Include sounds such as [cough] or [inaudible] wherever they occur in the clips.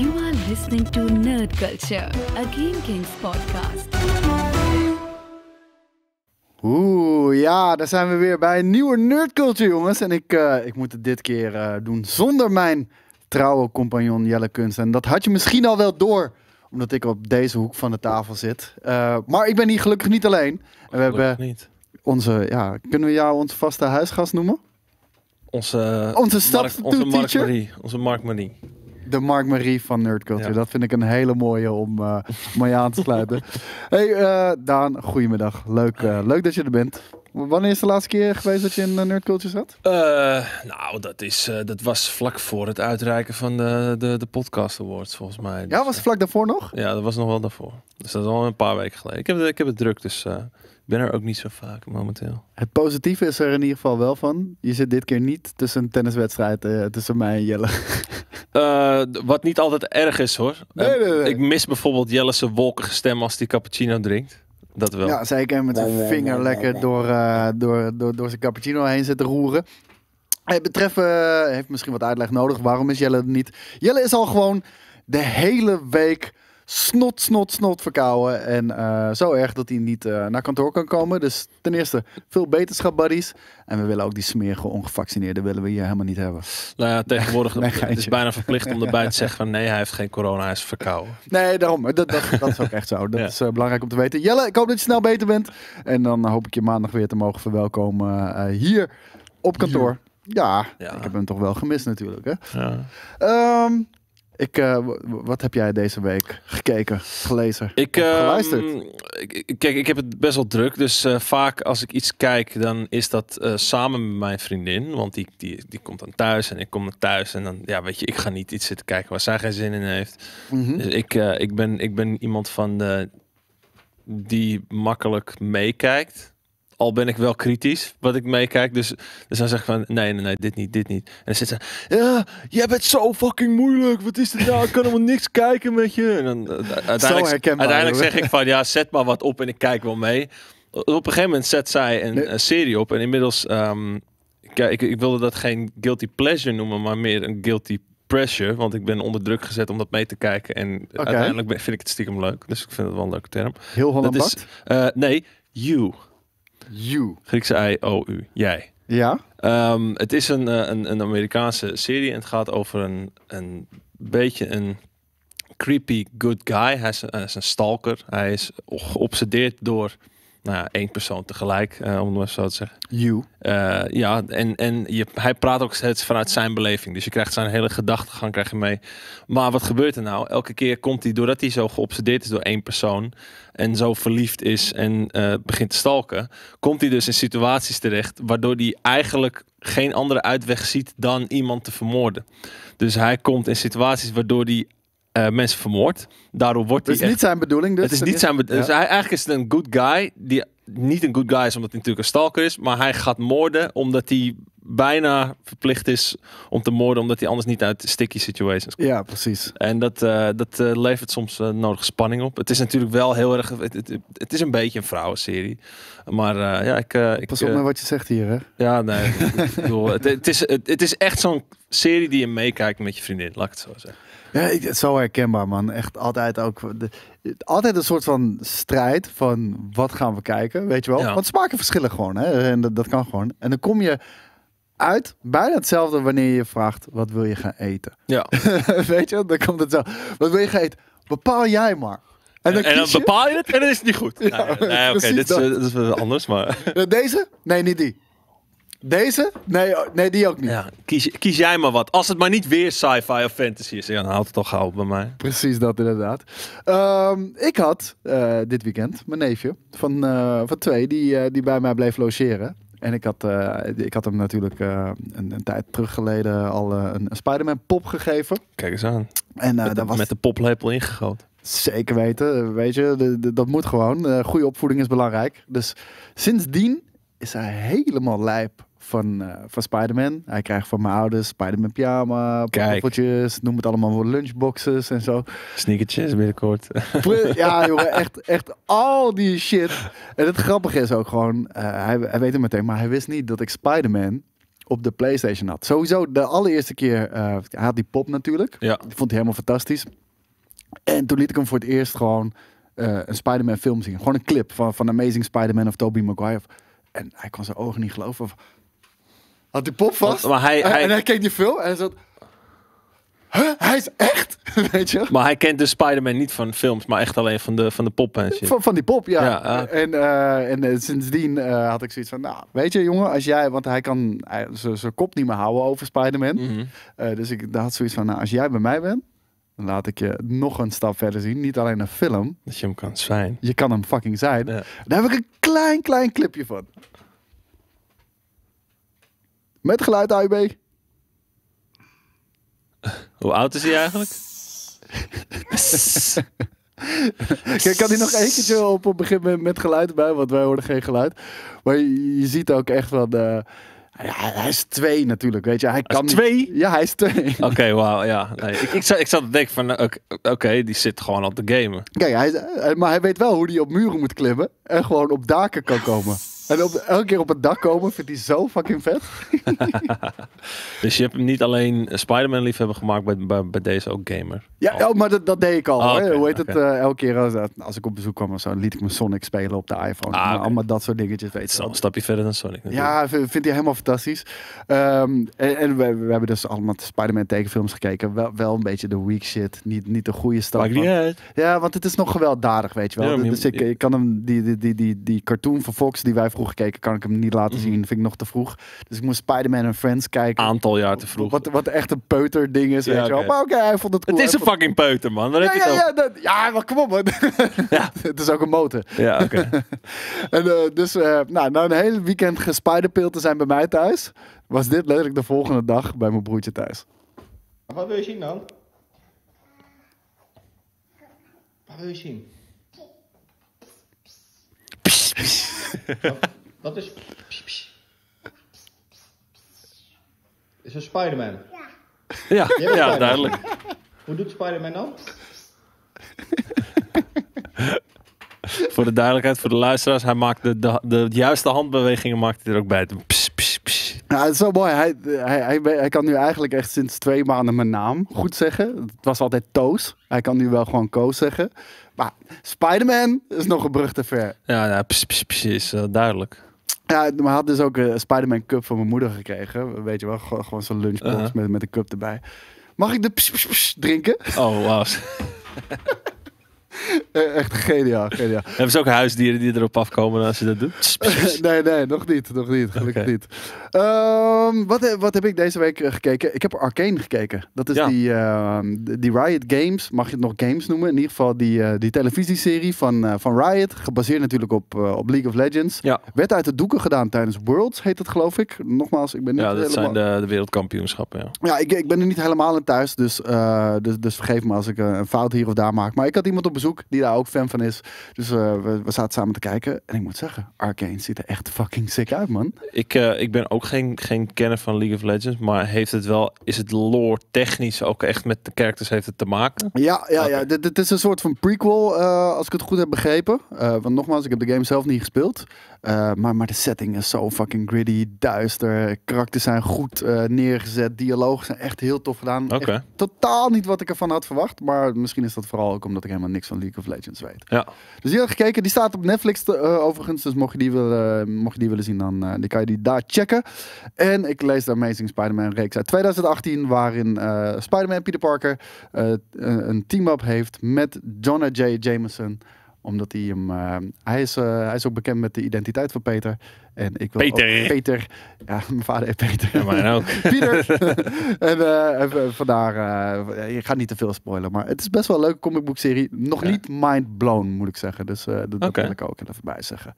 You are listening to Nerd Culture, a Game Kings podcast. Oeh, ja, daar zijn we weer bij een nieuwe Nerd Culture, jongens. En ik, eh, ik moet het dit keer eh, doen zonder mijn trouwe compagnon Jelle Kunst. En dat had je misschien al wel door, omdat ik op deze hoek van de tafel zit. Eh, maar ik ben hier gelukkig niet alleen. we hebben onze, ja, kunnen we jou onze vaste huisgast noemen? Onze, onze Mark, onze Mark Marie. Onze Mark de Mark Marie van Nerdculture. Dat vind ik een hele mooie om uh, aan te sluiten. [laughs] hey, uh, Daan, goedemiddag. Leuk, eh, leuk dat je er bent. Wanneer is de laatste keer geweest dat je in Nerdculture zat? nou, dat, is, dat was vlak voor het uitreiken van de, de, de Podcast Awards, volgens mij. Dus, ja, was vlak daarvoor nog? Ja, dat was nog wel daarvoor. Dus dat is al een paar weken geleden. Ik heb, ik heb het druk, dus ben er ook niet zo vaak momenteel. Het positieve is er in ieder geval wel van. Je zit dit keer niet tussen een tenniswedstrijd eh, tussen mij en Jelle. [laughs] Eh, wat niet altijd erg is hoor. Eh, ik mis bijvoorbeeld Jelle's wolkige stem als die cappuccino drinkt. Dat wel. Ja, zeker. Met zijn vinger lekker door, door, door, door zijn cappuccino heen zitten roeren. Hey, betreffen heeft misschien wat uitleg nodig. Waarom is Jelle er niet? Jelle is al gewoon de hele week snot, snot, snot verkouden. En eh, zo erg dat hij niet eh, naar kantoor kan komen. Dus ten eerste, veel beterschap, buddies. En we willen ook die smerige ongevaccineerden willen we hier helemaal niet hebben. Nou ja, tegenwoordig [laughs] het is bijna verplicht om erbij te [laughs] zeggen van nee, hij heeft geen corona, hij is verkouden. Nee, daarom. Dat, dat, is ook echt zo. [laughs] Dat is eh, belangrijk om te weten. Jelle, ik hoop dat je snel beter bent. En dan hoop ik je maandag weer te mogen verwelkomen hier op kantoor. Ja, ik heb hem toch wel gemist natuurlijk. Hè? Ja. Ehm, ik, eh, wat heb jij deze week gekeken, gelezen, ik, ehm, geluisterd? kijk, ik heb het best wel druk. Dus eh, vaak als ik iets kijk, dan is dat eh, samen met mijn vriendin. Want die, die, die komt dan thuis en ik kom dan thuis. En dan, ja, weet je, ik ga niet iets zitten kijken waar zij geen zin in heeft. Mhm. Dus ik, ik, ben, ik ben iemand van die makkelijk meekijkt. Al ben ik wel kritisch wat ik meekijk. Dus, dus dan zeg ik van nee, nee, nee, dit niet, dit niet. En dan zit ze, ja, jij bent zo fucking moeilijk. Wat is er nou? Ik kan helemaal niks kijken met je. En dan, eh, uiteindelijk uiteindelijk zeg ik van ja, zet maar wat op en ik kijk wel mee. Op een gegeven moment zet zij een, serie op. En inmiddels, kijk, ehm, ik, ik wilde dat geen guilty pleasure noemen, maar meer een guilty pressure, want ik ben onder druk gezet om dat mee te kijken. En uiteindelijk ben, vind ik het stiekem leuk. Dus ik vind het wel een leuke term. Heel Holland is, uh, Nee, You u Griekse I-O-U. Jij. Ja. Ehm, het is een, eh, een, een, Amerikaanse serie en het gaat over een, een beetje een creepy good guy. hij is een stalker. Hij is geobsedeerd door nou ja, één persoon tegelijk, eh, om het maar zo te zeggen. You. Eh, ja, en, en je, hij praat ook steeds vanuit zijn beleving. Dus je krijgt zijn hele gedachtegang krijg je mee. Maar wat gebeurt er nou? Elke keer komt hij, doordat hij zo geobsedeerd is door één persoon... en zo verliefd is en eh, begint te stalken... komt hij dus in situaties terecht waardoor hij eigenlijk geen andere uitweg ziet dan iemand te vermoorden. Dus hij komt in situaties waardoor hij eh, mensen vermoord. Daardoor wordt het is niet zijn bedoeling. Dus het is niet zijn bedoeling. Dus hij, eigenlijk is het een good guy die niet een good guy is omdat hij natuurlijk een stalker is, maar hij gaat moorden omdat hij bijna verplicht is om te moorden omdat hij anders niet uit sticky situations komt. Ja, precies. En dat, eh, dat eh, levert soms nodige spanning op. Het is natuurlijk wel heel erg. Het, is een beetje een vrouwenserie, maar ja, ik. Pas op met wat je zegt hier, hè? Ja, nee. [laughs] het, is, het, het is echt zo'n serie die je meekijkt met je vriendin, laat ik het zo zeggen. Ja, zo herkenbaar, man. Echt altijd ook. De, altijd een soort van strijd van wat gaan we kijken, weet je wel. Want smaken verschillen gewoon, hè? En dat, dat kan gewoon. En dan kom je uit bijna hetzelfde wanneer je vraagt: wat wil je gaan eten? Ja. [laughs] weet je, dan komt het zo. Wat wil je gaan eten? Bepaal jij maar. En dan, en dan, bepaal je het en dan is het niet goed. nee, oké, dit, dit, is, eh, anders, maar... [laughs] Deze? Nee, niet die. Deze? Nee, oh, nee die ook niet. Ja, kies, kies jij maar wat. Als het maar niet weer sci-fi of fantasy is, dan houdt het toch gauw bij mij. Precies dat, inderdaad. Ehm, ik had eh, dit weekend mijn neefje van, eh, van twee, die, eh, die bij mij bleef logeren. En ik had, ik had hem natuurlijk een, een, tijd terug geleden al een, een Spider-Man pop gegeven. Kijk eens aan. En, met, de, was... met de poplepel ingegoten. Zeker weten, weet je, de, dat moet gewoon. goede opvoeding is belangrijk. Dus sindsdien is hij helemaal lijp van, uh, van Spider-Man. Hij krijgt van mijn ouders Spider-Man pyjama, pantoffeltjes, noem het allemaal voor lunchboxes en zo. Sneakertjes binnenkort. [laughs] ja, jongen, echt, echt al die shit. En het grappige is ook gewoon, eh, hij, hij weet het meteen, maar hij wist niet dat ik Spider-Man op de PlayStation had. Sowieso de allereerste keer, eh, hij had die pop natuurlijk. Ja. Die vond hij helemaal fantastisch. En toen liet ik hem voor het eerst gewoon een Spider-Man film zien. Gewoon een clip van, van Amazing Spider-Man of Tobey Maguire. En hij kon zijn ogen niet geloven. Had die pop vast. en, hij... en keek die film en hij zat... Huh? Hij is echt? [laughs] Weet je? Maar hij kent de Spider-Man niet van films, maar echt alleen van de, van de pop en shit. Van, van die pop, ja. En, eh, en eh, sindsdien eh, had ik zoiets van, nou, weet je jongen, als jij... Want hij kan zijn kop niet meer houden over Spider-Man. Mhm. dus ik had zoiets van, nou, als jij bij mij bent, dan laat ik je nog een stap verder zien. Niet alleen een film. Dat je hem kan zijn. Je kan hem fucking zijn. Daar heb ik een klein, klein clipje van. Met geluid, AUB. Hoe oud is hij eigenlijk? [laughs] kan hij nog eentje op het begin met, met geluid bij, want wij horen geen geluid. Maar je, ziet ook echt van. Eh, ja, hij is twee natuurlijk, weet je. Hij kan twee? Ja, hij is twee. [laughs] Oké, okay, wauw, ja. Nee, ik, ik, zat, ik zat te denken van, oké, die zit gewoon op de gamen. Kijk, hij, maar hij weet wel hoe hij op muren moet klimmen en gewoon op daken kan komen. En op, elke keer op het dak komen vindt hij zo fucking vet. [laughs] dus je hebt hem niet alleen Spider-Man hebben gemaakt, bij, bij, deze ook gamer? Ja, oh. maar dat, dat, deed ik al. Oh, Hoe heet het? Eh, elke keer als, eh, als, ik op bezoek kwam of zo, liet ik mijn Sonic spelen op de iPhone. Ah, allemaal dat soort dingetjes. Weet zo, een stapje verder dan Sonic. Natuurlijk. Ja, vindt hij helemaal fantastisch. Ehm, en, we, we, hebben dus allemaal Spider-Man tekenfilms gekeken. Wel, wel, een beetje de weak shit. Niet, niet de goede stap. Maakt niet uit. Ja, want het is nog gewelddadig, weet je wel. dus ik, ik kan hem, die, die, die, die, die cartoon van Fox die wij vroeg gekeken, kan ik hem niet laten mhm. zien. Vind ik nog te vroeg. Dus ik moest Spider-Man en Friends kijken. Aantal jaar te vroeg. Wat, wat echt een peuter ding is, ja, weet je wel. Maar oké, okay, hij vond het cool. Het is een fucking peuter, man. Dan ja, ja, ja, ja, maar kom op, man. [laughs] Ja. [laughs] het is ook een motor. Ja, oké. [laughs] Eh, dus, eh, nou, na een hele weekend gespiderpeel te zijn bij mij thuis, was dit letterlijk de volgende dag bij mijn broertje thuis. Wat wil je zien dan? Wat wil je zien? Dat wat is... Is een Spider-Man? Ja, ja, ja duidelijk. Hoe doet Spider-Man dan? [laughs] [laughs] voor de duidelijkheid, voor de luisteraars. Hij maakt de, de, de juiste handbewegingen maakt hij er ook bij. Pss, pss, pss. Ja, het is zo mooi. Hij, hij, hij, kan nu eigenlijk echt sinds twee maanden mijn naam goed zeggen. Het was altijd Toos. Hij kan nu wel gewoon Koos zeggen. Maar Spider-Man is nog een brug te ver. Ja, ja is eh, duidelijk. Ja, maar had dus ook een eh, Spider-Man cup van mijn moeder gekregen. Weet je wel, gewoon zo'n lunchbox uh-huh. met, met een cup erbij. Mag ik de pss, pss drinken? Oh, wauw. [laughs] Eh, echt geniaal, geniaal. [laughs] Hebben ze ook huisdieren die erop afkomen als je dat doet? [laughs] nee, nee, nog niet. Nog niet, gelukkig niet. Ehm, wat, eh, wat heb ik deze week eh, gekeken? Ik heb Arcane gekeken. Dat is die, ehm, die Riot Games, mag je het nog games noemen? In ieder geval die, die televisieserie van, van Riot. Gebaseerd natuurlijk op, op League of Legends. Ja. Werd uit de doeken gedaan tijdens Worlds, heet het geloof ik. Nogmaals, ik ben niet Ja, dat zijn de, de wereldkampioenschappen, ja. Ja, ik, ik ben er niet helemaal in thuis. Dus, dus, dus vergeef me als ik een fout hier of daar maak. Maar ik had iemand op bezoek die daar ook fan van is. Dus eh, we, we, zaten samen te kijken. En ik moet zeggen, Arcane ziet er echt fucking sick uit, man. Ik, eh, ik ben ook geen, geen kenner van League of Legends. Maar heeft het wel, is het lore technisch ook echt met de characters heeft het te maken? Ja, ja, ja. Dit, dit, is een soort van prequel, eh, als ik het goed heb begrepen. want nogmaals, ik heb de game zelf niet gespeeld. maar, maar de setting is zo fucking gritty, duister. Karakters zijn goed neergezet. Dialogen zijn echt heel tof gedaan. Okay. totaal niet wat ik ervan had verwacht. Maar misschien is dat vooral ook omdat ik helemaal niks van League of Legends weet. Ja. Dus die had gekeken. Die staat op Netflix eh, overigens. Dus mocht je die willen, mocht je die willen zien, dan, eh, die kan je die daar checken. En ik lees de Amazing Spider-Man reeks uit 2018. Waarin eh, Spider-Man Peter Parker een team-up heeft met Jonah J. Jameson omdat hij hem. Eh, hij, is, eh, hij is ook bekend met de identiteit van Peter. En ik wil Peter. Peter. Ja, mijn vader heeft Peter. Ja, maar ook. [laughs] Pieter. [laughs] en eh, vandaar, uh, je gaat niet te veel spoilen, maar het is best wel een leuke serie. Nog niet mind blown, moet ik zeggen. Dus dat, okay. ik ook even bij zeggen.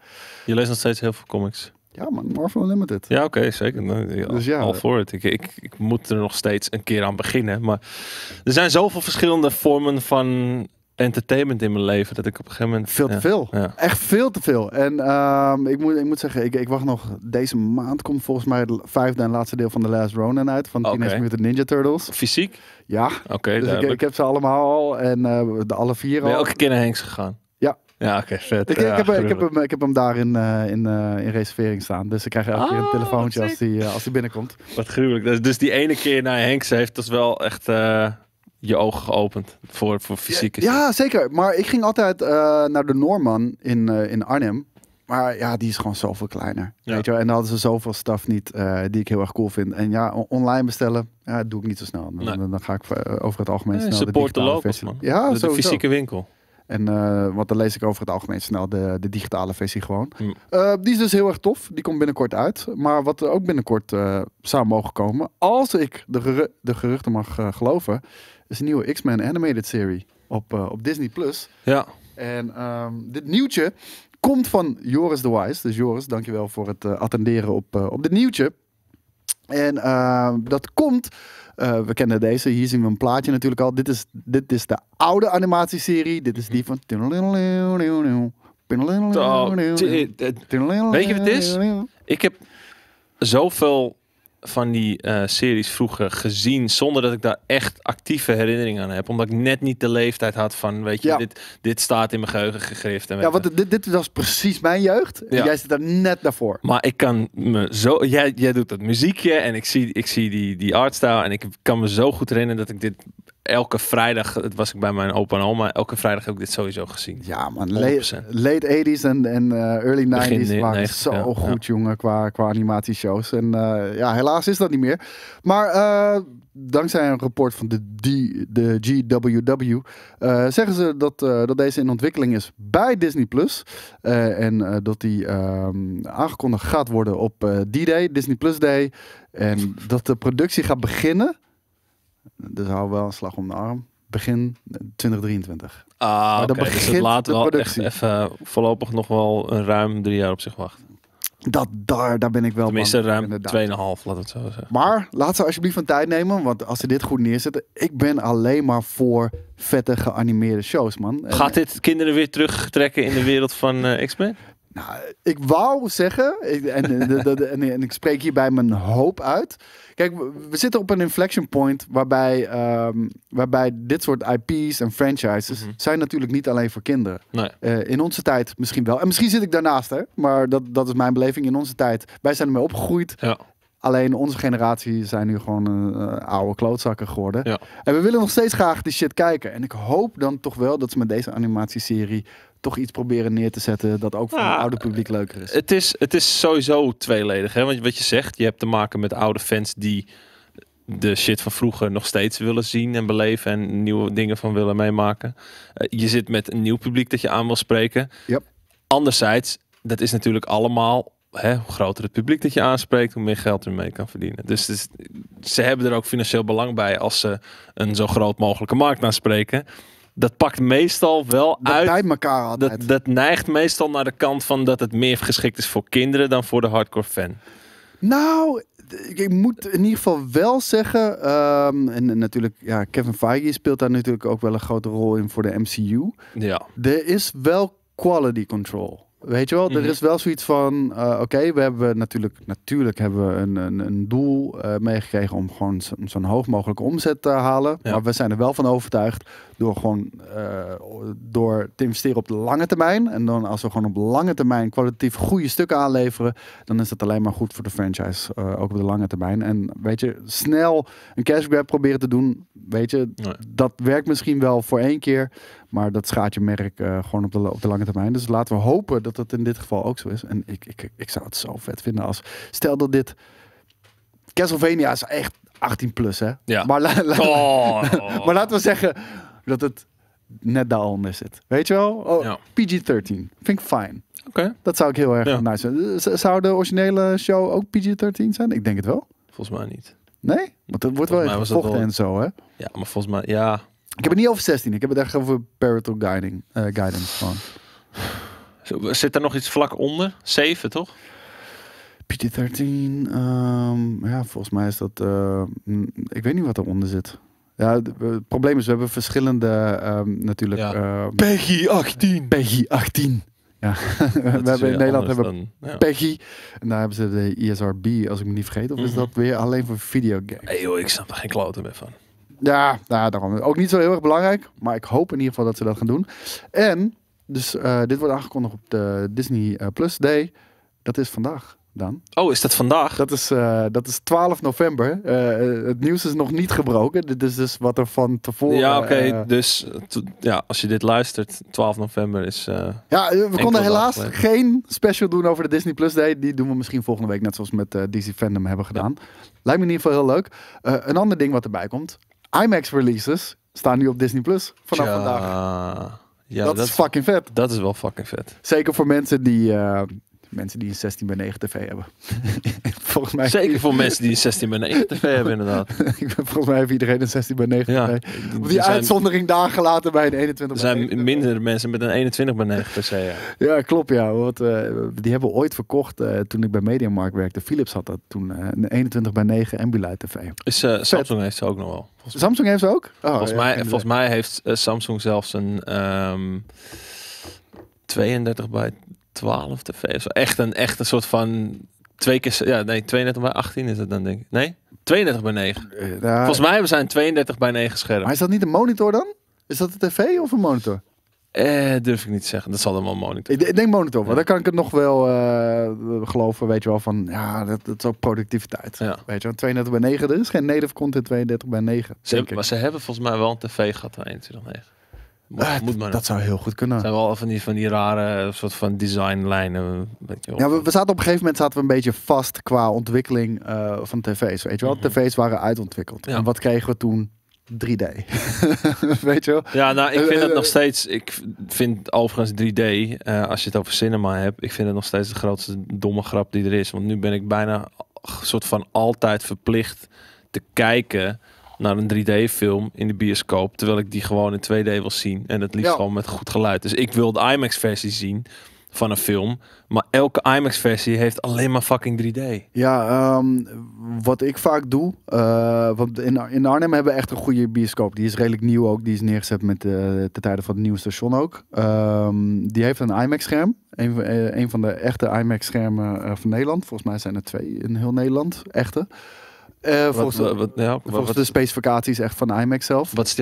Je leest nog steeds heel veel comics. Ja, man, Marvel Unlimited. Ja, oké, zeker. Nou, dus ja, al voor het. Ik, ik, ik moet er nog steeds een keer aan beginnen. Maar er zijn zoveel verschillende vormen van entertainment in mijn leven. Dat ik op een gegeven moment... Veel te veel. Echt veel te veel. En ehm, ik, moet, ik moet zeggen, ik, ik wacht nog... Deze maand komt volgens mij het vijfde en laatste deel van The Last Ronin uit. Van okay. Teenage Mutant Ninja Turtles. Fysiek? Ja. Oké, dus ik, heb ze allemaal al. En eh, de alle vier al. Elke keer naar Hanks gegaan? Ja. Ja, oké, vet. Ik, heb, ik, heb, hem, ik heb hem daar in, eh, in, eh, in reservering staan. Dus ik krijg elke keer een oh, telefoontje als hij, als hij binnenkomt. Wat gruwelijk. Dus, dus die ene keer naar Henks heeft, dat is wel echt je ogen geopend voor, voor fysieke. Ja, zeker. Maar ik ging altijd eh, naar de Norman in, eh, in Arnhem. Maar ja, die is gewoon zoveel kleiner. Weet je wel? En dan hadden ze zoveel staf niet eh, die ik heel erg cool vind. En ja, online bestellen, ja, dat doe ik niet zo snel. Dan, ga ik over het algemeen nee, snel support de, de locals, Ja, de, de fysieke winkel. En, uh, want dan lees ik over het algemeen snel de, de digitale versie gewoon. Mm. Eh, die is dus heel erg tof. Die komt binnenkort uit. Maar wat er ook binnenkort uh, zou mogen komen, als ik de, de geruchten mag geloven, is een nieuwe X-Men animated serie op, op Disney+. Plus. Ja. En ehm, dit nieuwtje komt van Joris de Wise. Dus Joris, dankjewel voor het attenderen op, op dit nieuwtje. En ehm, dat komt. Eh, we kennen deze, hier zien we een plaatje natuurlijk al. Dit is, dit is de oude animatieserie. Dit is die van. weet je wat het is? Ik heb zoveel van die eh, series vroeger gezien zonder dat ik daar echt actieve herinnering aan heb. Omdat ik net niet de leeftijd had van, weet je, dit, dit staat in mijn geheugen gegrift. En ja, want dit, dit was precies mijn jeugd. jij zit daar net daarvoor. Maar ik kan me zo... Jij, jij doet dat muziekje en ik zie, ik zie die, die artstyle en ik kan me zo goed herinneren dat ik dit elke vrijdag, het was ik bij mijn opa en oma, elke vrijdag heb ik dit sowieso gezien. Ja man, late, late 80s en, en eh, early 90s waren 90, zo goed jongen qua, qua animatieshows. En eh, ja, helaas is dat niet meer. Maar eh, dankzij een rapport van de, de GWW zeggen ze dat, dat deze in ontwikkeling is bij Disney+. Plus en dat die ehm, aangekondigd gaat worden op D-Day, Disney Plus Day. En dat de productie gaat beginnen dus hou wel een slag om de arm. Begin 2023. Ah, maar dat dus het wel echt even voorlopig nog wel een ruim drie jaar op zich wachten. Dat, daar, daar ben ik wel Tenminste, bang ruim 2,5, laat het zo zeggen. Maar laat ze alsjeblieft van tijd nemen, want als ze dit goed neerzetten... Ik ben alleen maar voor vette geanimeerde shows, man. Gaat dit kinderen weer terugtrekken in de wereld van eh, X-Men? Nou, ik wou zeggen, en, en, ik spreek hierbij mijn hoop uit. Kijk, we zitten op een inflection point waarbij, ehm, waarbij dit soort IP's en franchises mhm. zijn natuurlijk niet alleen voor kinderen. Nee. Eh, in onze tijd misschien wel. En misschien zit ik daarnaast, hè? maar dat, dat is mijn beleving in onze tijd. Wij zijn ermee opgegroeid. Ja. Alleen onze generatie zijn nu gewoon uh, oude klootzakken geworden. Ja. En we willen nog steeds graag die shit kijken. En ik hoop dan toch wel dat ze met deze animatieserie toch iets proberen neer te zetten dat ook voor het nou, oude publiek leuker is. Het is, het is sowieso tweeledig. Hè? Want wat je zegt, je hebt te maken met oude fans die de shit van vroeger nog steeds willen zien en beleven en nieuwe dingen van willen meemaken. Eh, je zit met een nieuw publiek dat je aan wil spreken. Yep. Anderzijds, dat is natuurlijk allemaal. Hè, hoe groter het publiek dat je aanspreekt, hoe meer geld je mee kan verdienen. Dus, dus ze hebben er ook financieel belang bij als ze een zo groot mogelijke markt aanspreken dat pakt meestal wel dat uit. Bij elkaar Dat, neigt meestal naar de kant van dat het meer geschikt is voor kinderen dan voor de hardcore fan. Nou, ik moet in ieder geval wel zeggen. Ehm, en natuurlijk, ja, Kevin Feige speelt daar natuurlijk ook wel een grote rol in voor de MCU. Ja. Er is wel quality control. Weet je wel, er mhm. is wel zoiets van, eh, oké, we hebben natuurlijk, natuurlijk hebben we een, een, een doel eh, meegekregen om gewoon zo'n hoog mogelijke omzet te halen. Maar we zijn er wel van overtuigd door gewoon eh, door te investeren op de lange termijn. En dan als we gewoon op lange termijn kwalitatief goede stukken aanleveren, dan is dat alleen maar goed voor de franchise, ook op de lange termijn. En weet je, snel een cash grab proberen te doen, weet je, dat werkt misschien wel voor één keer. Maar dat schaadt je merk eh, gewoon op de, op de lange termijn. Dus laten we hopen dat dat in dit geval ook zo is. En ik, ik, ik zou het zo vet vinden als... Stel dat dit... Castlevania is echt 18 plus, hè? Ja. Maar, oh. [laughs] maar laten we zeggen dat het net daaronder zit. Weet je wel? Oh, PG-13. Vind ik fijn. Oké. Dat zou ik heel erg ja. nice zijn. Zou de originele show ook PG-13 zijn? Ik denk het wel. Volgens mij niet. Nee? Want dat wordt wel even gevochten wel... en zo, hè? Ja, maar volgens mij... Ja, ik heb het niet over 16, ik heb het echt over parental guiding, uh, guidance. Gewoon. Zit er nog iets vlak onder? 7, toch? PG 13 ehm, ja, volgens mij is dat... Eh, mm, ik weet niet wat eronder zit. Ja, het probleem is, we hebben verschillende um, natuurlijk... Ja. Peggy 18! Peggy 18! Ja, [laughs] we hebben in Nederland hebben Peggy. En daar hebben ze de ISRB, als ik me niet vergeet. Of is mhm. dat weer alleen voor videogames? Nee joh, ik snap er geen klote meer van. Ja, nou, daarom. Ook niet zo heel erg belangrijk. Maar ik hoop in ieder geval dat ze dat gaan doen. En, dus eh, dit wordt aangekondigd op de Disney eh, Plus Day. Dat is vandaag. Dan. Oh, is dat vandaag? Dat is, eh, dat is 12 november. het nieuws is nog niet gebroken. Dit is dus wat er van tevoren. Ja, oké. dus ja, als je dit luistert, 12 november is. ja, we konden helaas geen special doen over de Disney Plus Day. Die doen we misschien volgende week, net zoals met Disney Fandom hebben gedaan. Lijkt me in ieder geval heel leuk. een ander ding wat erbij komt: IMAX releases staan nu op Disney Plus vanaf vandaag. Ja, dat, is fucking vet. Dat is wel fucking vet. Zeker voor mensen die, eh, mensen die een 16 bij 9 tv hebben. [laughs] volgens mij... Zeker voor mensen die een 16 bij 9 tv hebben, [laughs] inderdaad. volgens mij heeft iedereen een 16 bij 9 ja, tv. die uitzondering dagen gelaten bij een 21 bij Er zijn minder mensen met een 21 bij 9 pc. Ja, ja klopt ja. Want, uh, die hebben ooit verkocht uh, toen ik bij Mediamarkt werkte. Philips had dat toen, uh, een 21 bij 9 Ambilight tv. Is, Samsung heeft ze ook nog wel. Samsung heeft ze ook? Oh, volgens, ja, mij, volgens mij heeft Samsung zelfs een... Um, ehm, 32 bij 12 tv. Echt een, echt soort van twee keer, ja, nee, 32 bij 18 is het dan denk ik. Nee, 32 bij 9. Eh, daar... Volgens mij zijn 32 bij 9 scherm. Maar is dat niet een monitor dan? Is dat een tv of een monitor? Eh, durf ik niet zeggen. Dat zal dan wel monitor. Ik denk monitor, ja. maar dan kan ik het nog wel uh, geloven, weet je wel, van ja, dat, dat is ook productiviteit. Ja. Weet je wel, 32 bij 9, er is geen native content 32 bij 9. Zeker, maar ze hebben volgens mij wel een tv gehad aan bij 9. Ah, dat zou heel goed kunnen. Zijn wel van die, van die rare eh, soort van designlijnen? Ja, we, zaten op een gegeven moment zaten we een beetje vast qua ontwikkeling eh, van tv's. Weet je wel, mhm. tv's waren uitontwikkeld. Ja. En wat kregen we toen? 3D. [laughs] weet je wel? Ja, nou, ik vind het eh, nog steeds... Ik vind overigens 3D, als je het over cinema hebt... Ik vind het nog steeds de grootste domme grap die er is. Want nu ben ik bijna soort van altijd verplicht te kijken naar een 3D-film in de bioscoop. Terwijl ik die gewoon in 2D wil zien. En het liefst gewoon met goed geluid. Dus ik wil de IMAX-versie zien van een film. Maar elke IMAX-versie heeft alleen maar fucking 3D. Ja, ehm, wat ik vaak doe. Eh, want in, in Arnhem hebben we echt een goede bioscoop. Die is redelijk nieuw ook. Die is neergezet met de eh, tijden van het nieuwe station ook. Ehm, die heeft een IMAX-scherm. Een, eh, een, van de echte IMAX-schermen van Nederland. Volgens mij zijn er twee in heel Nederland. Echte. Eh, wat, volgens, wat, ja, de specificaties echt van IMAX zelf. Wat is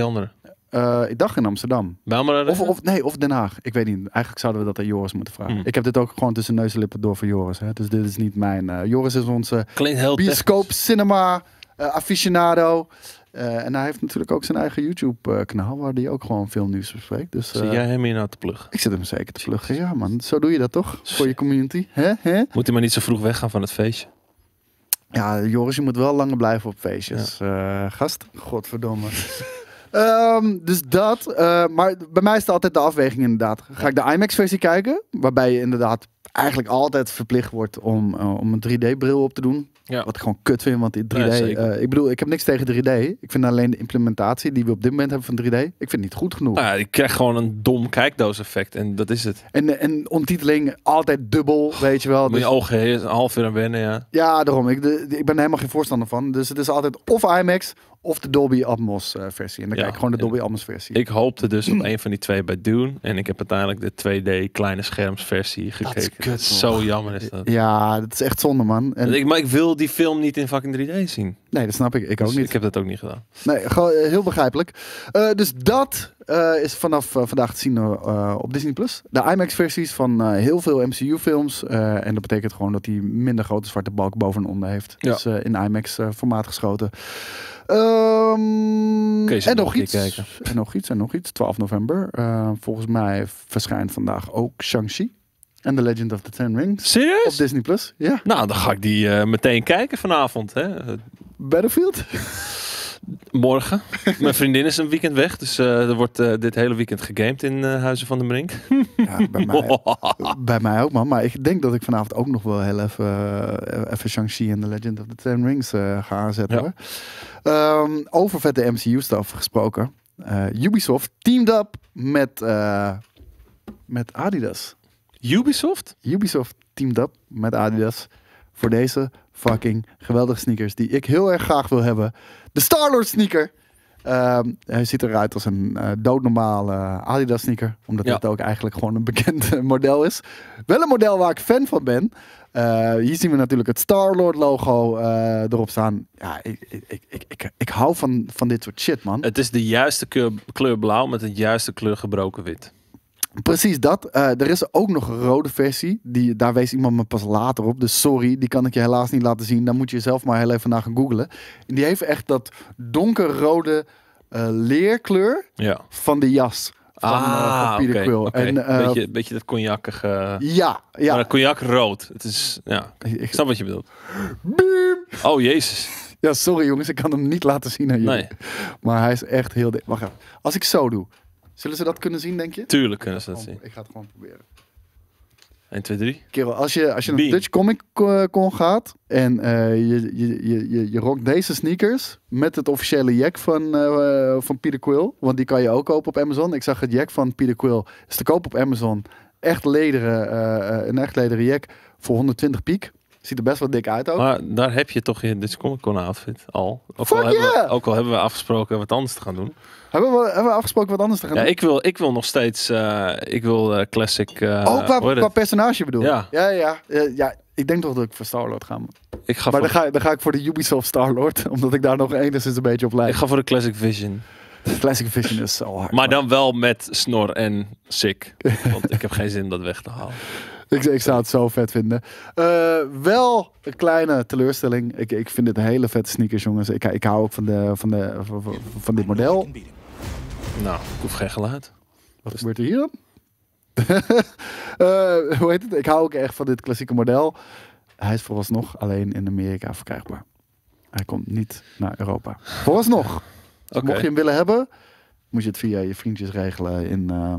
eh, ik dacht in Amsterdam. Of, of, nee, of Den Haag. Ik weet niet. Eigenlijk zouden we dat aan Joris moeten vragen. Hmm. Ik heb dit ook gewoon tussen neus en lippen door voor Joris. Hè. Dus dit is niet mijn... Eh, Joris is onze bioscoop, cinema, aficionado. en hij heeft natuurlijk ook zijn eigen YouTube-kanaal... waar hij ook gewoon veel nieuws bespreekt. Dus, Zie jij hem in nou te plug? Ik zit hem zeker te pluggen. Ja man, zo doe je dat toch? Voor je community. hè? Hè? Moet hij maar niet zo vroeg weggaan van het feestje. Ja, Joris, je moet wel langer blijven op feestjes. Eh, gast. Godverdomme. [laughs] Ehm, dus dat. Eh, maar bij mij is het altijd de afweging inderdaad. Ga ik de IMAX-versie kijken, waarbij je inderdaad eigenlijk altijd verplicht wordt om, eh, om een 3D-bril op te doen. Ja. Wat ik gewoon kut vind, want in 3D... Eh, ik bedoel, ik heb niks tegen 3D. Ik vind alleen de implementatie die we op dit moment hebben van 3D... ik vind het niet goed genoeg. Nou ja, ik krijg gewoon een dom kijkdoos-effect en dat is het. En, en ontiteling altijd dubbel, weet je wel. Dus... je ogen half weer aan wennen, ja. Ja, daarom. Ik, ik ben helemaal geen voorstander van. Dus het is altijd of IMAX of de Dolby Atmos eh, versie. En dan ja, kijk ik gewoon de Dolby Atmos versie. Ik hoopte dus op een van die twee bij Dune. En ik heb uiteindelijk de 2D kleine scherms versie gekeken. Dat is kut, Zo jammer is dat. Ja, dat is echt zonde man. En ik, maar ik wil die film niet in fucking 3D zien. Nee, dat snap ik. Ik ook dus niet. Ik heb dat ook niet gedaan. Nee, eh, heel begrijpelijk. Eh, dus dat is vanaf vandaag te zien op Disney Plus. De IMAX-versies van heel veel MCU-films. en dat betekent gewoon dat hij minder grote zwarte balk boven en onder heeft. Ja. Dus in IMAX-formaat geschoten. Ehm, en, nog iets, en nog iets. En nog iets, en nog iets. 12 november. Ehm, volgens mij verschijnt vandaag ook Shang-Chi. En The Legend of the Ten Rings. Serieus? Op Disney Plus, ja. Nou, dan ga ik die eh, meteen kijken vanavond. Hè. Battlefield? Morgen. [laughs] Mijn vriendin is een weekend weg, dus eh, er wordt eh, dit hele weekend gegamed in eh, Huizen van de Brink. [laughs] Ja, bij, mij, [laughs] bij mij ook, man. Maar ik denk dat ik vanavond ook nog wel heel even, even Shang-Chi en The Legend of the Ten Rings ga aanzetten. Ja. Um, over vette mcu stuff gesproken. Ubisoft teamed up met, met Adidas. Ubisoft? Ubisoft teamed up met Adidas voor deze fucking geweldige sneakers die ik heel erg graag wil hebben de Starlord sneaker. Ehm, hij ziet eruit als een eh, doodnormale Adidas sneaker. Omdat dit ook eigenlijk gewoon een bekend eh, model is. Wel een model waar ik fan van ben. Eh, hier zien we natuurlijk het Starlord logo erop staan. Ja, ik, ik, ik, ik, ik hou van, van dit soort shit, man. Het is de juiste kleur, kleur blauw met de juiste kleur gebroken wit. Precies dat. Eh, er is ook nog een rode versie. Die, daar wees iemand me pas later op. Dus sorry, die kan ik je helaas niet laten zien. Dan moet je zelf maar heel even naar gaan googlen. die heeft echt dat donkerrode eh, leerkleur ja. van de jas. Van, ah, eh, van Peter Okay. En, beetje, beetje dat cognacige... Ja, ja. Maar cognac rood. Het is, ja. Ik snap wat je bedoelt. Beep. Oh, jezus. Ja, sorry jongens, ik kan hem niet laten zien aan jullie. Nee. Maar hij is echt heel... Wacht even. Als ik zo doe... Zullen ze dat kunnen zien, denk je? Tuurlijk kunnen ze dat zien. Ik ga het gewoon proberen. 1, 2, 3. Kerel, als je, als je naar Dutch Comic eh, Con gaat en uh, je, je, je, je rockt deze sneakers met het officiële jack van, uh, van Peter Quill, want die kan je ook kopen op Amazon. Ik zag het jack van Peter Quill, is te koop op Amazon. Echt lederen, een echt lederen jack voor 120 piek. Ziet er best wel dik uit ook. Maar daar heb je toch je dit Comic Con outfit al. Ook, Fuck al, ook al hebben we afgesproken wat anders te gaan doen. Hebben we, hebben afgesproken wat anders te gaan ja, doen? Ik wil, ik wil nog steeds, eh, ik wil eh, classic... Eh, ook qua, personage bedoel ja. ja. Ja, ja, Ik denk toch dat ik voor Star-Lord ga. Ik ga maar voor... dan, ga, dan ga ik voor de Ubisoft Star-Lord. [laughs] Omdat ik daar nog enigszins een beetje op lijk. Ik ga voor de Classic Vision. classic Vision is zo hard. Maar dan wel met snor en sick. Want ik heb geen zin om dat weg te halen ik, ik zou het zo vet vinden. Eh, wel een kleine teleurstelling. Ik, ik vind dit een hele vette sneakers, jongens. Ik, ik hou ook van, de, van, de, van, dit model. Nou, ik hoef geen geluid. Wat gebeurt er hier dan? [laughs] Eh, hoe heet het? Ik hou ook echt van dit klassieke model. Hij is vooralsnog alleen in Amerika verkrijgbaar. Hij komt niet naar Europa. Vooralsnog. Dus mocht je hem willen hebben, moet je het via je vriendjes regelen in... Eh,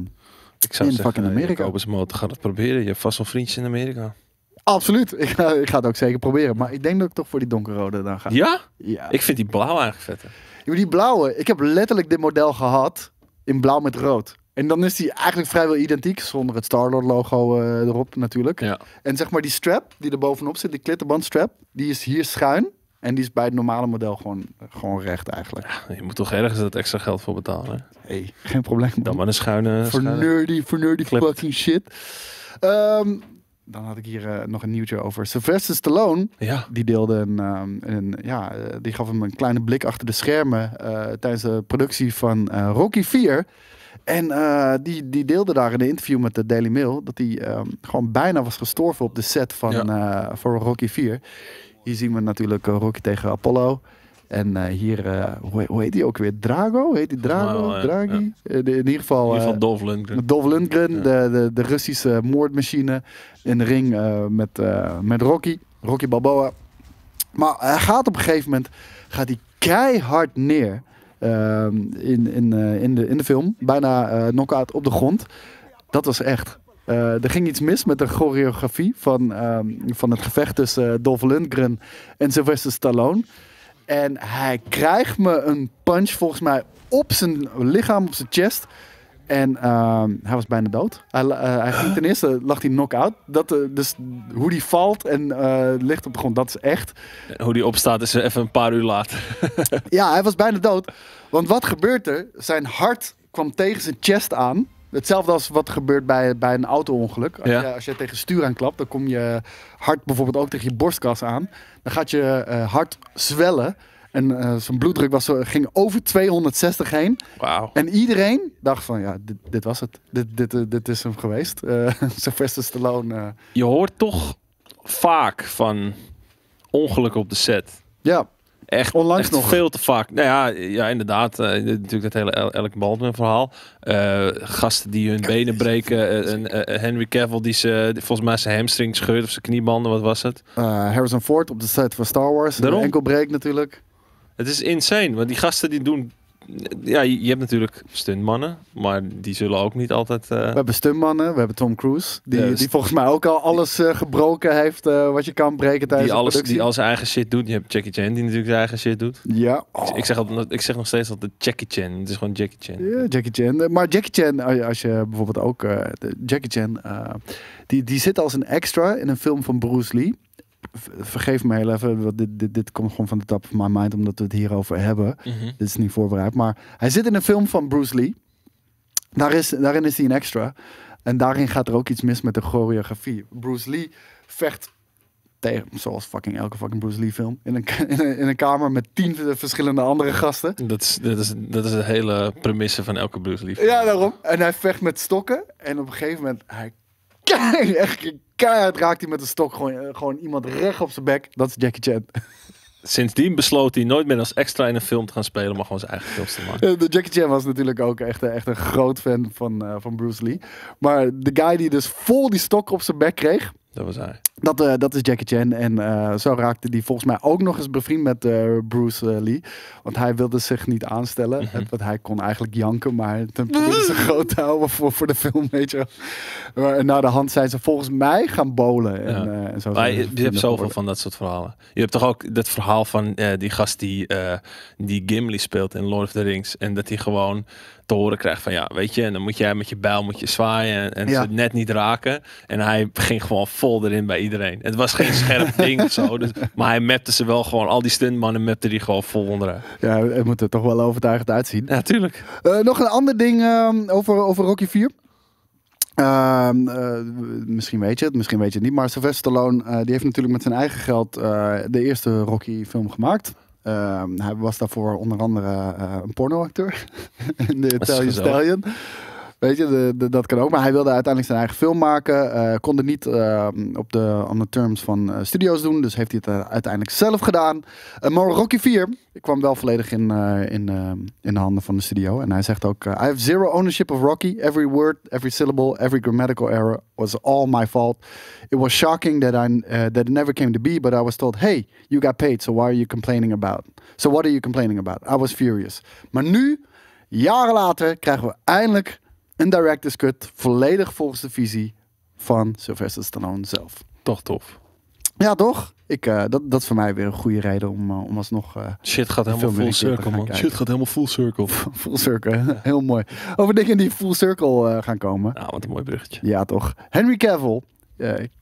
ik zou in zeggen, fucking Amerika. Jacobus ga het proberen. Je hebt vast wel vriendjes in Amerika. Absoluut. [laughs] Ik ga, ik ga het ook zeker proberen. Maar ik denk dat ik toch voor die donkerrode dan ga. Ja? ja. Ik vind die blauw eigenlijk vetter. die blauwe. Ik heb letterlijk dit model gehad in blauw met rood. En dan is die eigenlijk vrijwel identiek, zonder het Starlord logo eh, erop natuurlijk. Ja. En zeg maar die strap die er bovenop zit, die klittenbandstrap, die is hier schuin. En die is bij het normale model gewoon, gewoon recht eigenlijk. je moet toch ergens dat extra geld voor betalen? hey, geen probleem. Dan maar een schuine... Voor schuine... nerdy, voor nerdy fucking shit. Ehm, dan had ik hier eh, nog een nieuwtje over. Sylvester Stallone, ja. die deelde een, ehm, een ja, eh, die gaf hem een kleine blik achter de schermen eh, tijdens de productie van Rocky 4. En die, die deelde daar in een interview met de Daily Mail dat hij ehm, gewoon bijna was gestorven op de set van, ja. van Rocky 4. Hier zien we natuurlijk eh, Rocky tegen Apollo. En eh, hier, eh, hoe, heet die ook weer? Drago? Heet die Drago? In, ieder geval... Uh, in ieder geval Dolph Lundgren. Dolph Lundgren, de, de, de, Russische moordmachine in de ring met, met Rocky. Rocky Balboa. Maar hij gaat op een gegeven moment gaat hij keihard neer ehm, in, in, in, de, in de film. Bijna knock-out op de grond. Dat was echt eh, er ging iets mis met de choreografie van, ehm, van het gevecht tussen eh, Dolph Lundgren en Sylvester Stallone. En hij krijgt me een punch volgens mij op zijn lichaam, op zijn chest. En ehm, hij was bijna dood. Hij, eh, ging ten eerste lag hij knock-out. Dat, dus hoe die valt en ligt op de grond, dat is echt. hoe die opstaat is even een paar uur later. ja, hij was bijna dood. Want wat gebeurt er? Zijn hart kwam tegen zijn chest aan. Hetzelfde als wat gebeurt bij, bij een auto-ongeluk. Als, je, als tegen stuur aan dan kom je hart bijvoorbeeld ook tegen je borstkas aan. Dan gaat je uh, hart zwellen. En uh, eh, zijn bloeddruk was, ging over 260 heen. En iedereen dacht van, ja, dit, dit was het. Dit, dit, eh, dit is hem geweest. Uh, [laughs] Sylvester Stallone. Je hoort toch vaak van ongelukken op de set. Ja echt, Onlangs nog. veel te vaak. Nou ja, ja inderdaad. Uh, natuurlijk dat hele Alec Baldwin verhaal. Uh, gasten die hun benen breken. Eh, [laughs] Henry Cavill die ze, volgens mij zijn hamstring scheurt of zijn kniebanden. Wat was het? Harrison Ford op de set van Star Wars. Daarom? Enkel breekt natuurlijk. Het is insane, want die gasten die doen ja, je hebt natuurlijk stuntmannen, maar die zullen ook niet altijd... Eh, we hebben stuntmannen, we hebben Tom Cruise, die, dus die volgens mij ook al alles eh, gebroken heeft eh, wat je kan breken tijdens die alles, productie. Die al zijn eigen shit doet. Je hebt Jackie Chan die natuurlijk zijn eigen shit doet. Ja. Dus ik, zeg ik zeg nog steeds de Jackie Chan, het is gewoon Jackie Chan. Ja, Jackie Chan. Maar Jackie Chan, als je bijvoorbeeld ook... Jackie Chan, die, die zit als een extra in een film van Bruce Lee vergeef me heel even, dit, dit, dit komt gewoon van de top of my mind, omdat we het hierover hebben. Mhm. Dit is niet voorbereid. Maar hij zit in een film van Bruce Lee. Daar is, daarin is hij een extra. En daarin gaat er ook iets mis met de choreografie. Bruce Lee vecht tegen, zoals fucking elke fucking Bruce Lee film, in een, [laughs] in een, kamer met tien verschillende andere gasten. Dat is, dat is, dat is de hele premisse van elke Bruce Lee film. Ja, daarom. En hij vecht met stokken. En op een gegeven moment, hij [laughs] echt keihard raakt hij met een stok gewoon, eh, gewoon iemand recht op zijn bek. Dat is Jackie Chan. Sindsdien besloot hij nooit meer als extra in een film te gaan spelen, maar gewoon zijn eigen films te maken. Eh, de Jackie Chan was natuurlijk ook echt, eh, echt een groot fan van, van Bruce Lee. Maar de guy die dus vol die stok op zijn bek kreeg, dat was hij. Dat, eh, dat is Jackie Chan. En eh, zo raakte hij volgens mij ook nog eens bevriend met eh, Bruce Lee. Want hij wilde zich niet aanstellen. Mm Want hij kon eigenlijk janken, maar ten ze [laughs] groot houden voor, voor de film, weet je. Maar na de hand zijn ze volgens mij gaan bolen. En, zo je, je hebt zoveel van dat soort verhalen. Je hebt toch ook dat verhaal van die gast die, die Gimli speelt in Lord of the Rings. En dat hij gewoon te horen krijgt van ja, weet je, en dan moet jij met je bijl moet je zwaaien en, ja. ze net niet raken. En hij ging gewoon vol erin bij iedereen. Het was geen scherp [laughs] ding zo, dus, maar hij mapte ze wel gewoon, al die stuntmannen mapte die gewoon vol onder. Ja, het moet er toch wel overtuigend uitzien. Ja, tuurlijk. Eh, nog een ander ding ehm, over, over Rocky 4. Ehm, eh, misschien weet je het, misschien weet je het niet. Maar Sylvester Stallone uh, die heeft natuurlijk met zijn eigen geld de eerste Rocky-film gemaakt. Ehm, hij was daarvoor onder andere eh, een pornoacteur [laughs] in de Italian Stallion. Weet je, de, dat kan ook. Maar hij wilde uiteindelijk zijn eigen film maken. Uh, kon er niet uh, op de on the terms van eh, studio's doen. Dus heeft hij het eh, uiteindelijk zelf gedaan. maar Rocky 4 kwam wel volledig in, in, in de handen van de studio. En hij zegt ook... I have zero ownership of Rocky. Every word, every syllable, every grammatical error was all my fault. It was shocking that, I, that it never came to be. But I was told, hey, you got paid. So why are you complaining about? So what are you complaining about? I was furious. Maar nu... Jaren later krijgen we eindelijk een is cut, volledig volgens de visie van Sylvester Stallone zelf. Toch tof. Ja, toch? Ik, eh, dat, dat is voor mij weer een goede reden om, eh, om alsnog... Uh, Shit gaat helemaal full circle, man. Shit gaat helemaal full circle. full circle, heel mooi. Over dingen die full circle gaan komen. Ja, ah, wat een mooi bruggetje. Ja, toch. Henry Cavill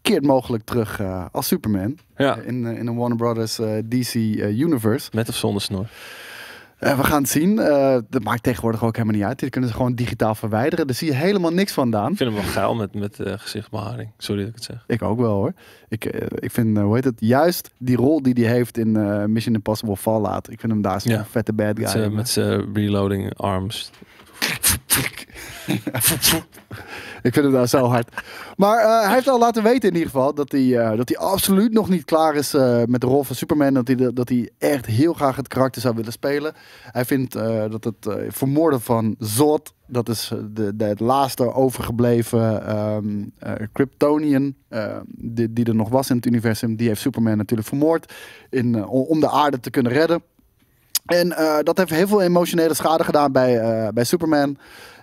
keert mogelijk terug als Superman. Ja. in, in de Warner Brothers DC Universe. Met of zonder snor? Eh, we gaan het zien. Eh, dat maakt tegenwoordig ook helemaal niet uit. Die kunnen ze gewoon digitaal verwijderen. Daar zie je helemaal niks vandaan. Ik vind hem wel geil met, met uh, Sorry dat ik het zeg. Ik ook wel hoor. Ik, ik vind, hoe heet het, juist die rol die hij heeft in Mission Impossible Fallout. Ik vind hem daar zo'n vette bad guy. Met zijn reloading arms ik vind hem daar zo hard. Maar eh, hij heeft al laten weten in ieder geval dat hij, eh, dat hij absoluut nog niet klaar is eh, met de rol van Superman. Dat hij, dat hij echt heel graag het karakter zou willen spelen. Hij vindt dat het vermoorden van Zod, dat is de, het laatste overgebleven ehm, Kryptonian ehm, die, die er nog was in het universum. Die heeft Superman natuurlijk vermoord in, om de aarde te kunnen redden. En dat heeft heel veel emotionele schade gedaan bij, bij Superman.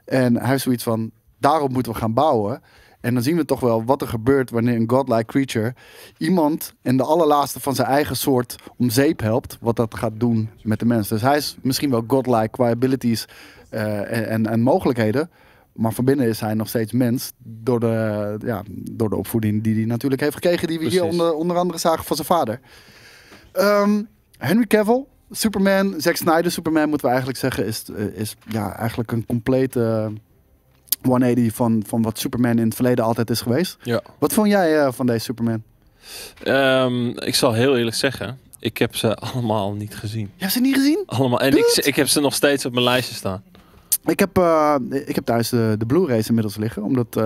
En hij heeft zoiets van, daarop moeten we gaan bouwen. En dan zien we toch wel wat er gebeurt wanneer een godlike creature iemand in de allerlaatste van zijn eigen soort om zeep helpt. Wat dat gaat doen met de mens. Dus hij is misschien wel godlike qua abilities eh, en, en, mogelijkheden. Maar van binnen is hij nog steeds mens. Door de, ja, door de opvoeding die hij natuurlijk heeft gekregen. Die we hier onder, onder andere zagen van zijn vader. Ehm, Henry Cavill Superman, Zack Snyder Superman moeten we eigenlijk zeggen, is, eh, is ja, eigenlijk een complete 180 van, van wat Superman in het verleden altijd is geweest. Ja. Wat vond jij eh, van deze Superman? Ehm, ik zal heel eerlijk zeggen, ik heb ze allemaal niet gezien. Je hebt ze niet gezien? Allemaal. En ik, ik heb ze nog steeds op mijn lijstje staan. Ik heb, eh, ik heb thuis de, de Blu-rays inmiddels liggen, omdat,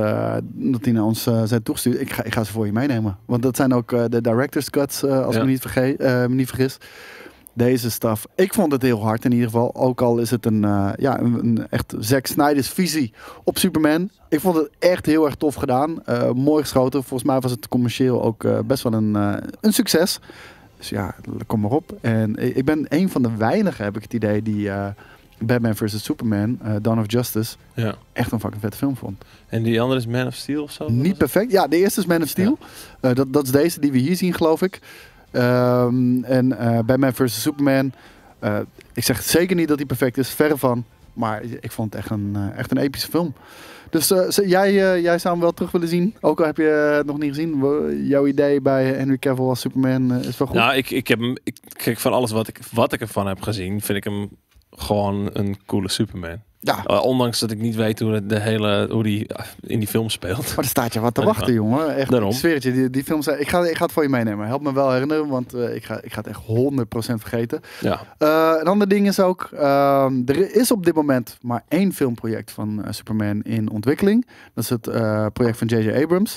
omdat die naar ons zijn toegestuurd. Ik ga, ik ga ze voor je meenemen. Want dat zijn ook de director's cuts, als ik me niet, me niet vergis deze staf. Ik vond het heel hard in ieder geval. Ook al is het een, eh, ja, een, echt Zack Snyder's visie op Superman. Ik vond het echt heel erg tof gedaan. Eh, mooi geschoten. Volgens mij was het commercieel ook eh, best wel een, een succes. Dus ja, kom maar op. En ik ben een van de weinigen, heb ik het idee, die... Batman vs. Superman, uh, Dawn of Justice, ja. echt een fucking vette film vond. En die andere is Man of Steel of zo? Niet perfect. Ja, de eerste is Man of Steel. dat, dat is deze die we hier zien, geloof ik. Um, en eh, Batman vs. Superman. Eh, ik zeg zeker niet dat hij perfect is, verre van. Maar ik vond het echt een, eh, echt een epische film. Dus jij, jij zou hem wel terug willen zien. Ook al heb je het nog niet gezien. Jouw idee bij Henry Cavill als Superman is wel goed. Nou, ik, ik heb Ik, kijk, van alles wat ik, wat ik ervan heb gezien, vind ik hem gewoon een coole Superman. Ja. Eh, ondanks dat ik niet weet hoe, de hele, hoe die eh, in die film speelt. Maar er staat je wat te [laughs] wachten, jongen. Echt, Daarom. Ik die, die film... Ik ga, ik ga het voor je meenemen. Help me wel herinneren, want eh, ik, ga, ik ga het echt 100% vergeten. Ja. een ander ding is ook... Ehm, er is op dit moment maar één filmproject van Superman in ontwikkeling. Dat is het project van J.J. Abrams.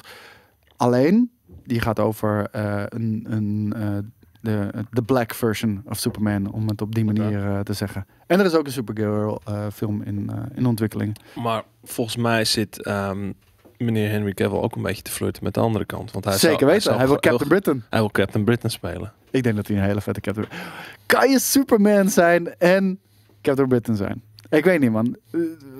Alleen, die gaat over een... een de, de black version of Superman, om het op die manier eh, te zeggen. En er is ook een Supergirl uh, film in, eh, in ontwikkeling. Maar volgens mij zit ehm, meneer Henry Cavill ook een beetje te flirten met de andere kant. Want hij Zeker zou, weten, hij, wil Captain Britain. Hij wil Captain Britain spelen. Ik denk dat hij een hele vette Captain... Kan je Superman zijn en Captain Britain zijn? Ik weet niet, man.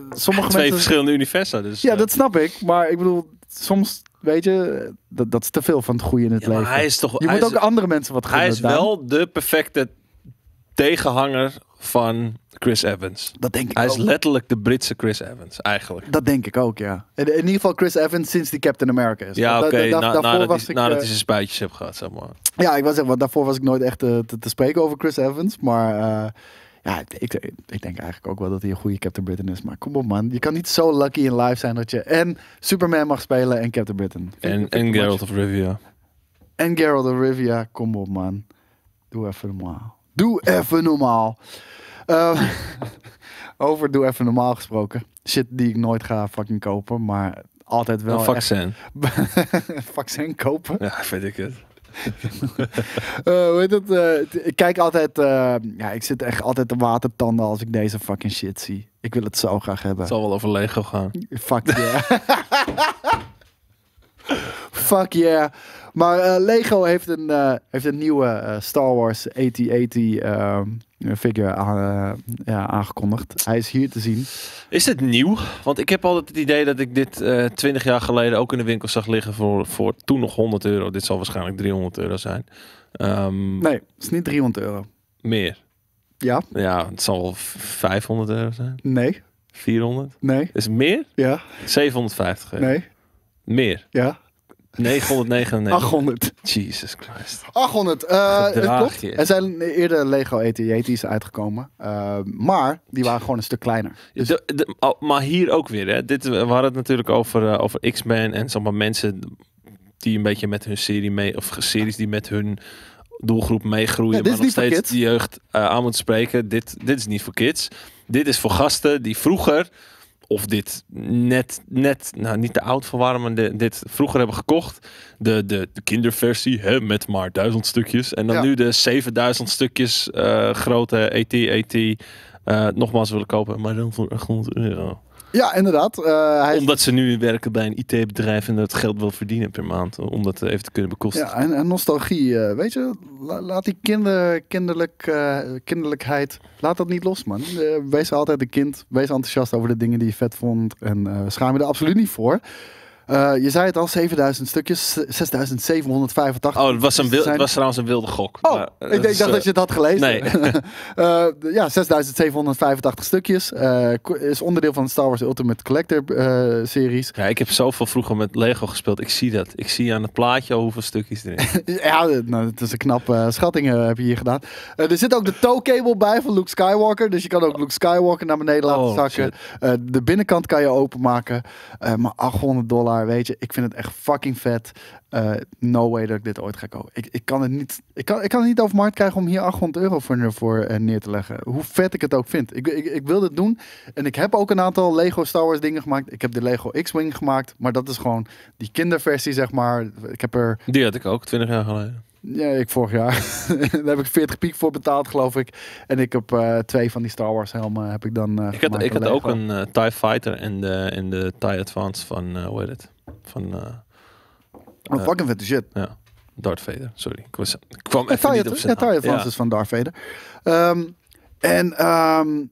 sommige Twee verschillende universa, dus... Ja, dat snap ik. Maar ik bedoel, soms weet je, dat, dat is te veel van het goede in het ja, leven. Hij is toch, je moet ook andere mensen wat gunnen. Hij is wel de perfecte tegenhanger van Chris Evans. Dat denk ik Hij is letterlijk de Britse Chris Evans, eigenlijk. Dat denk ik ook, ja. In, in ieder geval Chris Evans sinds die Captain America is. Ja, oké. Okay. was ik, nadat eh, hij zijn spuitjes heb gehad, zeg maar. Ja, ik was zeggen, want daarvoor was ik nooit echt eh, te, te, spreken over Chris Evans. Maar eh, ja, ik, ik denk eigenlijk ook wel dat hij een goede Captain Britain is. Maar kom op man, je kan niet zo lucky in life zijn dat je en Superman mag spelen en Captain Britain. En, en Geralt of Rivia. En Geralt of Rivia, kom op man. Doe even normaal. Doe even normaal. Eh, [laughs] over doe even normaal gesproken. Shit die ik nooit ga fucking kopen, maar altijd wel. Een vaccin. [laughs] vaccin kopen? Ja, vind ik het. [laughs] Eh, eh, ik kijk altijd. Eh, ja, ik zit echt altijd te watertanden als ik deze fucking shit zie. Ik wil het zo graag hebben. Het zal wel over Lego gaan. Fuck yeah. [laughs] Fuck yeah. Maar eh, Lego heeft een, eh, heeft een nieuwe eh, Star Wars 8080 ehm, figure ja, aangekondigd. Hij is hier te zien. Is het nieuw? Want ik heb altijd het idee dat ik dit twintig jaar geleden ook in de winkel zag liggen voor, voor toen nog 100 euro. Dit zal waarschijnlijk 300 euro zijn. Ehm, nee, het is niet 300 euro. Meer? Ja. Ja, het zal wel 500 euro zijn. Nee. 400? Nee. Is meer? Ja. 750 euro. Nee. Meer? Ja. 999. 800. Jesus Christ. 800. Uh, eh, het klopt. Er zijn eerder Lego at e uitgekomen. Eh, maar die waren gewoon een stuk kleiner. Dus... Oh, maar hier ook weer. Hè. Dit, we hadden het natuurlijk over, eh, over X-Men en zomaar mensen die een beetje met hun serie mee... Of series die met hun doelgroep meegroeien. maar nog steeds de jeugd aan moet spreken. Dit, dit is niet voor kids. Dit is voor gasten die vroeger of dit net, net nou niet te oud verwarmen, de, dit vroeger hebben gekocht. De, de, de kinderversie hè, met maar duizend stukjes. En dan nu de 7000 stukjes eh, grote ET-ET e eh, nogmaals willen kopen. Maar dan voor 800 euro. Ja, inderdaad. Eh, hij Omdat ze nu werken bij een IT-bedrijf en dat geld wil verdienen per maand. Eh, om dat even te kunnen bekostigen. Ja, en, nostalgie. Eh, weet je, laat die kinder, kinderlijk, kinderlijkheid, laat dat niet los, man. wees altijd een kind. Wees enthousiast over de dingen die je vet vond. En schaam je er absoluut niet voor. Eh, je zei het al, 7000 stukjes, 6785. Oh, het was, een was trouwens een wilde gok. Oh, ik, denk, eh, dacht dus, dat je dat eh, gelezen Nee. uh, [laughs] ja, 6785 stukjes. is onderdeel van de Star Wars Ultimate Collector series. Ja, ik heb zoveel vroeger met Lego gespeeld. Ik zie dat. Ik zie aan het plaatje hoeveel stukjes erin. [laughs] ja, nou, het is een knappe schatting heb je hier gedaan. er zit ook de Towcable bij van Luke Skywalker. Dus je kan ook oh. Luke Skywalker naar beneden laten oh, zakken. de binnenkant kan je openmaken. maar 800 dollar klaar, weet je. Ik vind het echt fucking vet. Eh, no way dat ik dit ooit ga kopen. Ik, ik, kan het niet, ik, kan, ik kan het niet over markt krijgen om hier 800 euro voor, eh, neer te leggen. Hoe vet ik het ook vind. Ik, ik, ik wil dit doen. En ik heb ook een aantal Lego Star Wars dingen gemaakt. Ik heb de Lego X-Wing gemaakt. Maar dat is gewoon die kinderversie, zeg maar. Ik heb er... Die had ik ook, 20 jaar geleden. Ja, ik vorig jaar. [laughs] Daar heb ik 40 piek voor betaald, geloof ik. En ik heb eh, twee van die Star Wars helmen heb ik dan. Eh, ik had, ik had ook een uh, TIE Fighter in de, in de TIE Advance van, hoe heet het? Van. oh, fucking vette shit. Ja. Darth Vader, sorry. Ik, kwam ja, even TIE, niet Ja, TIE Advance is van Darth Vader. Ehm, en ehm,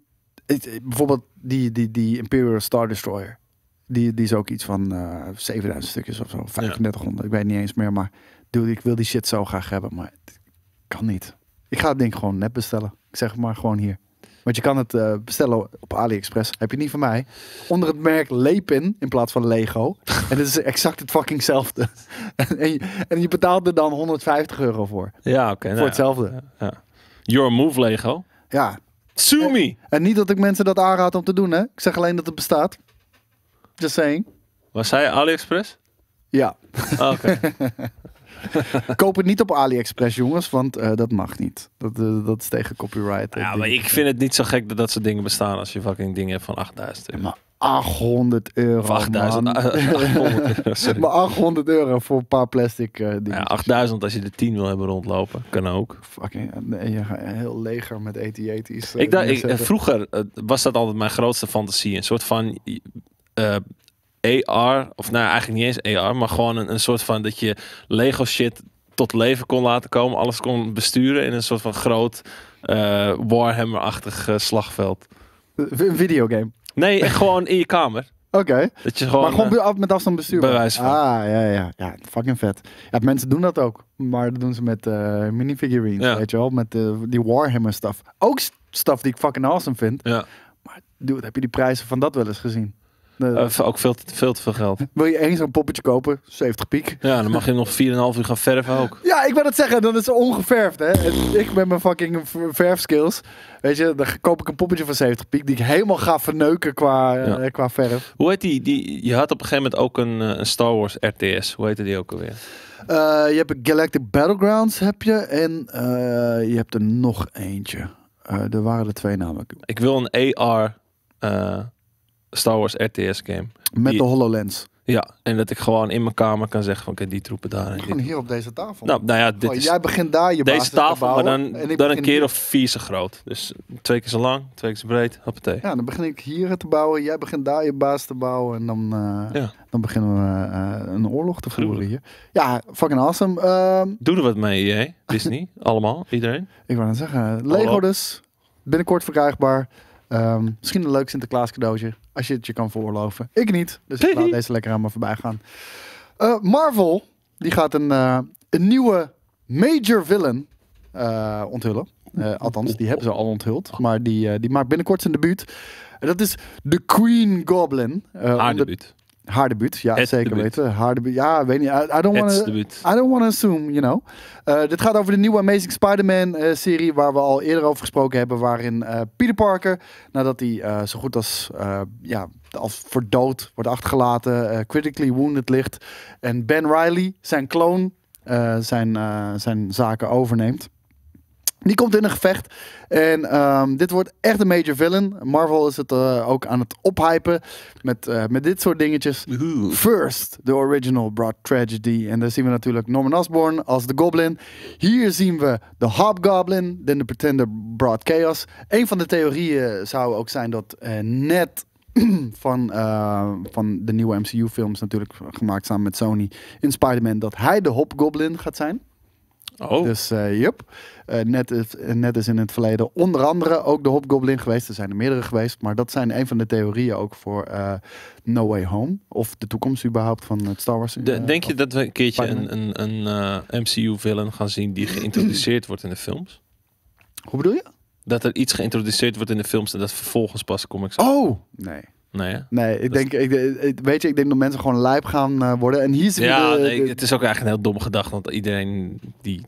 bijvoorbeeld die, die, die Imperial Star Destroyer. Die, die is ook iets van 7000 stukjes of zo. 3500, ik weet niet eens meer. Maar dude, ik wil die shit zo graag hebben, maar het kan niet. Ik ga het ding gewoon net bestellen. Ik zeg het maar gewoon hier. Want je kan het eh, bestellen op AliExpress. Heb je niet van mij. Onder het merk Lepin in plaats van Lego. [laughs] en het is exact het fuckingzelfde. [laughs] en, en, je, betaalt er dan 150 euro voor. Ja, oké. voor nou hetzelfde. Ja, Your move, Lego. Ja. Sumi. En, en, niet dat ik mensen dat aanraad om te doen, hè. Ik zeg alleen dat het bestaat. Just saying. Was zij AliExpress? Ja. Oh, oké. [laughs] [laughs] Koop het niet op AliExpress, jongens, want eh, dat mag niet. Dat, eh, dat is tegen copyright. Eh, ja, maar ik vind het niet zo gek dat dat soort dingen bestaan als je fucking dingen hebt van 8000 Maar 800 euro. Of 8000. 800, [laughs] maar 800 euro voor een paar plastic dingen. Ja, 8000 als je de 10 wil hebben rondlopen. Kan ook. Fucking, nee, je heel leger met AT-AT's. ik dacht, vroeger was dat altijd mijn grootste fantasie. Een soort van AR, of nou eigenlijk niet eens AR, maar gewoon een, een soort van dat je Lego shit tot leven kon laten komen, alles kon besturen in een soort van groot eh, Warhammer-achtig eh, slagveld. Een videogame? Nee, [laughs] gewoon in je kamer. Oké. Dat je gewoon, maar gewoon eh, met afstand besturen. Bewijs van. Ah, ja, ja. Ja, fucking vet. Ja, mensen doen dat ook. Maar dat doen ze met uh, minifigurines, ja. weet je wel. Met die Warhammer stuff. Ook stuff die ik fucking awesome vind. Ja. Maar dude, heb je die prijzen van dat wel eens gezien? Eh, ook veel te, veel te veel geld. Wil je eens een poppetje kopen? 70 piek. Ja, dan mag je nog 4,5 uur gaan verven ook. Ja, ik wil dat zeggen. Dan is het ongeverfd. Hè? En ik met mijn fucking verfskills. Weet je, dan koop ik een poppetje van 70 piek. Die ik helemaal ga verneuken qua, eh, qua verf. Hoe heet die, die? Je had op een gegeven moment ook een, eh, een Star Wars RTS. Hoe heette die ook alweer? je hebt Galactic Battlegrounds heb je. En je hebt er nog eentje. er waren er twee namelijk. Ik wil een AR... Star Wars RTS game. Met de HoloLens. Ja, en dat ik gewoon in mijn kamer kan zeggen van, kijk, die troepen daar. En hier op deze tafel. Nou, nou ja, dit jij begint daar je Deze tafel, bouwen, maar dan, en dan een keer of vier zo groot. Dus twee keer zo lang, twee keer zo breed, hoppatee. Ja, dan begin ik hier te bouwen, jij begint daar je baas te bouwen. En dan, eh, ja. dan beginnen we eh, een oorlog te voeren hier. Ja, fucking awesome. Um, ehm, Doe er wat mee, jij e [laughs] Disney. allemaal, iedereen. Ik wou dan zeggen, Lego dus. Binnenkort verkrijgbaar. Ehm, misschien een leuk Sinterklaas cadeautje. Als je het je kan veroorloven. Ik niet. Dus ik laat deze lekker aan me voorbij gaan. Eh, Marvel. Die gaat een, eh, een nieuwe major villain eh, onthullen. althans, die hebben ze al onthuld. Maar die, die maakt binnenkort zijn debuut. En dat is de Queen Goblin. Haar de debuut. Haar debuut, ja, zeker weten. Haar debuut, ja, weet niet. I, don't want I don't want to assume, you know. Eh, dit gaat over de nieuwe Amazing Spider-Man-serie, eh, waar we al eerder over gesproken hebben, waarin uh, Peter Parker, nadat hij zo goed als, ja, als verdood wordt achtergelaten, critically wounded ligt, en Ben Riley, zijn kloon, zijn, zijn zaken overneemt. Die komt in een gevecht. En ehm, dit wordt echt een major villain. Marvel is het eh, ook aan het ophypen met, eh, met dit soort dingetjes. First, the original brought tragedy. En daar zien we natuurlijk Norman Osborn als de Goblin. Hier zien we de Hobgoblin. Then the Pretender brought chaos. Een van de theorieën zou ook zijn dat eh, net [clears throat] van, van de nieuwe MCU-films, natuurlijk gemaakt samen met Sony in Spider-Man, dat hij de Hobgoblin gaat zijn. Oh. Dus uh, net, is, net is in het verleden onder andere ook de Hobgoblin geweest. Er zijn er meerdere geweest. Maar dat zijn een van de theorieën ook voor eh, No Way Home. Of de toekomst überhaupt van het Star Wars. denk je dat we een keertje een, een, een MCU-villain gaan zien die geïntroduceerd wordt in de films? Hoe bedoel je? Dat er iets geïntroduceerd wordt in de films en dat vervolgens pas comics. Oh, nee. Nee, nee ik denk, ik, weet je, ik denk dat mensen gewoon lijp gaan worden. En hier is ja, het is ook eigenlijk een heel domme gedachte, want iedereen die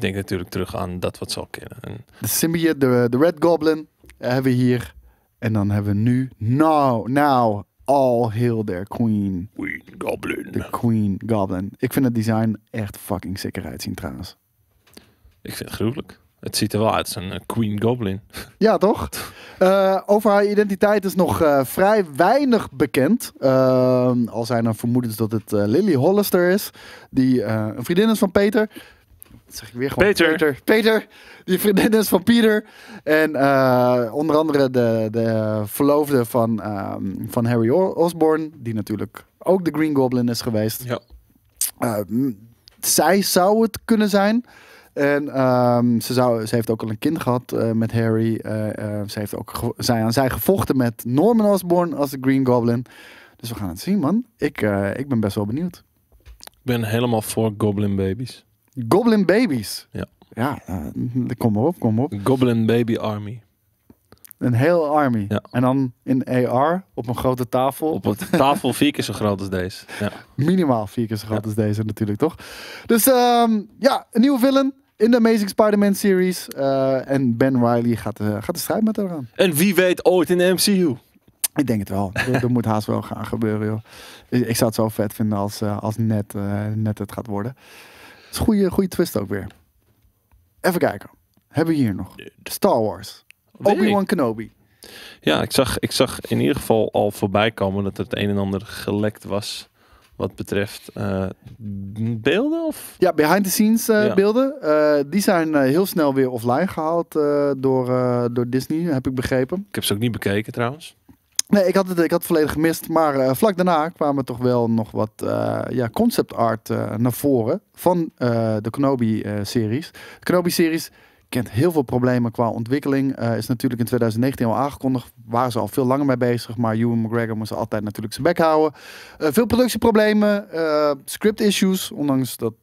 denk natuurlijk terug aan dat wat ze al kennen. De symbiote, de, de Red Goblin hebben we hier. En dan hebben we nu, nou, now all hail their queen. Queen Goblin. De Queen Goblin. Ik vind het design echt fucking zekerheid zien trouwens. Ik vind het gruwelijk. Het ziet er wel uit als een Queen Goblin. [laughs] Ja, toch? Eh, over haar identiteit is nog eh, vrij weinig bekend. Eh, al zijn er vermoedens dat het Lily Hollister is, die een vriendin is van Peter zeg ik weer gewoon. Peter. Peter. die vriendin is van Peter En eh, onder andere de, de verloofde van, ehm, van Harry Osborn. Die natuurlijk ook de Green Goblin is geweest. Ja. Eh, zij zou het kunnen zijn. En ehm, ze, zou, ze heeft ook al een kind gehad eh, met Harry. ze heeft ook zij aan zij gevochten met Norman Osborn als de Green Goblin. Dus we gaan het zien, man. Ik, ik ben best wel benieuwd. Ik ben helemaal voor Goblin Babies. Goblin Babies. Ja. Ja, eh, kom op, kom op. Goblin Baby Army. Een heel army. En dan in AR op een grote tafel. Op een [laughs] tafel vier keer zo groot als deze. Ja. Minimaal vier keer zo groot als deze natuurlijk, toch? Dus ehm, ja, een nieuwe villain in de Amazing Spider-Man series. Eh, en Ben Riley gaat, eh, gaat de strijd met haar aan. En wie weet ooit in de MCU. Ik denk het wel. dat, [laughs] moet haast wel gaan gebeuren, joh. Ik, zou het zo vet vinden als, als net, net het gaat worden goede, goede twist ook weer. Even kijken. Hebben we hier nog? Star Wars. Obi-Wan Kenobi. Ja, ik zag, ik zag in ieder geval al voorbij komen dat het een en ander gelekt was. Wat betreft eh, beelden? Of? Ja, behind the scenes eh, beelden. Eh, die zijn heel snel weer offline gehaald door, door Disney, heb ik begrepen. Ik heb ze ook niet bekeken trouwens. Nee, ik had, het, ik had volledig gemist. Maar eh, vlak daarna kwamen toch wel nog wat eh, ja, concept art eh, naar voren van de Kenobi-series. de Kenobi-series kent heel veel problemen qua ontwikkeling. is natuurlijk in 2019 al aangekondigd. Waren ze al veel langer mee bezig. Maar Ewan McGregor moest altijd natuurlijk zijn bek houden. veel productieproblemen, script issues. Ondanks dat,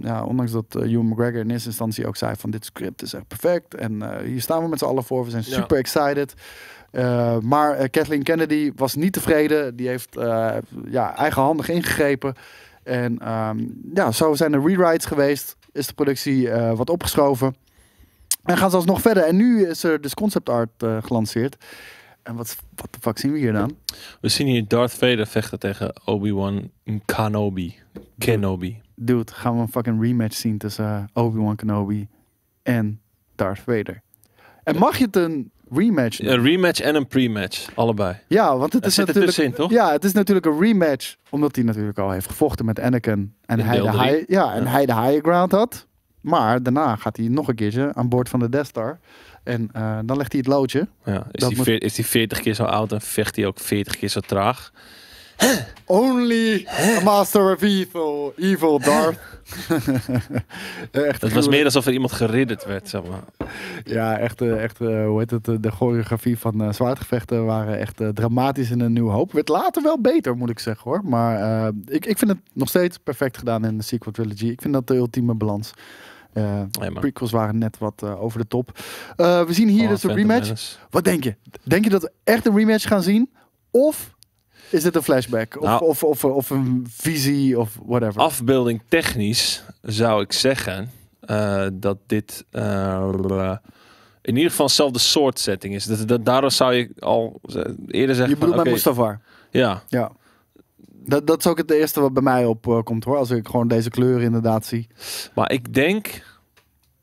ja, ondanks dat Ewan McGregor in eerste instantie ook zei van dit script is echt perfect. En hier staan we met z'n allen voor. We zijn super excited. Eh, maar eh, Kathleen Kennedy was niet tevreden. Die heeft eh, ja, eigenhandig ingegrepen. En ehm, ja, zo zijn er rewrites geweest. Is de productie wat opgeschoven. En gaan ze nog verder. En nu is er dus concept art gelanceerd. En wat, wat de fuck zien we hier dan? We zien hier Darth Vader vechten tegen Obi-Wan Kenobi. Kenobi. Dude, gaan we een fucking rematch zien tussen Obi-Wan Kenobi en Darth Vader. En mag je het een rematch. Een rematch en een prematch allebei. Ja, want het is natuurlijk. Ja, het is natuurlijk een rematch, omdat hij natuurlijk al heeft gevochten met Anakin en, hij de, high, ja, en hij de high ground had. Maar daarna gaat hij nog een keertje aan boord van de Death Star. En eh, dan legt hij het loodje. Ja, is, hij is 40 keer zo oud en vecht hij ook 40 keer zo traag? Only Master of Evil, Evil Darth [laughs] echt het was meer alsof er iemand geridderd werd, zeg maar. Ja, echt, eh, echt eh, hoe heet het, eh, de choreografie van uh, zwaardgevechten waren echt dramatisch in een nieuw hoop. Werd later wel beter, moet ik zeggen hoor. Maar ik, ik vind het nog steeds perfect gedaan in de sequel trilogy. Ik vind dat de ultieme balans. Uh, prequels waren net wat over de top. we zien hier oh, dus een rematch. Wat denk je? Denk je dat we echt een rematch gaan zien? Of is het een flashback? Of, nou, of, of, of, een visie of whatever? Afbeelding technisch zou ik zeggen eh, dat dit eh, in ieder geval dezelfde soort setting is. Dat, dat, daardoor zou je al eh, eerder zeggen... Je bedoelt bij Mustafa? Ja. ja. Dat, dat is ook het eerste wat bij mij opkomt hoor. Als ik gewoon deze kleuren inderdaad zie. Maar ik denk...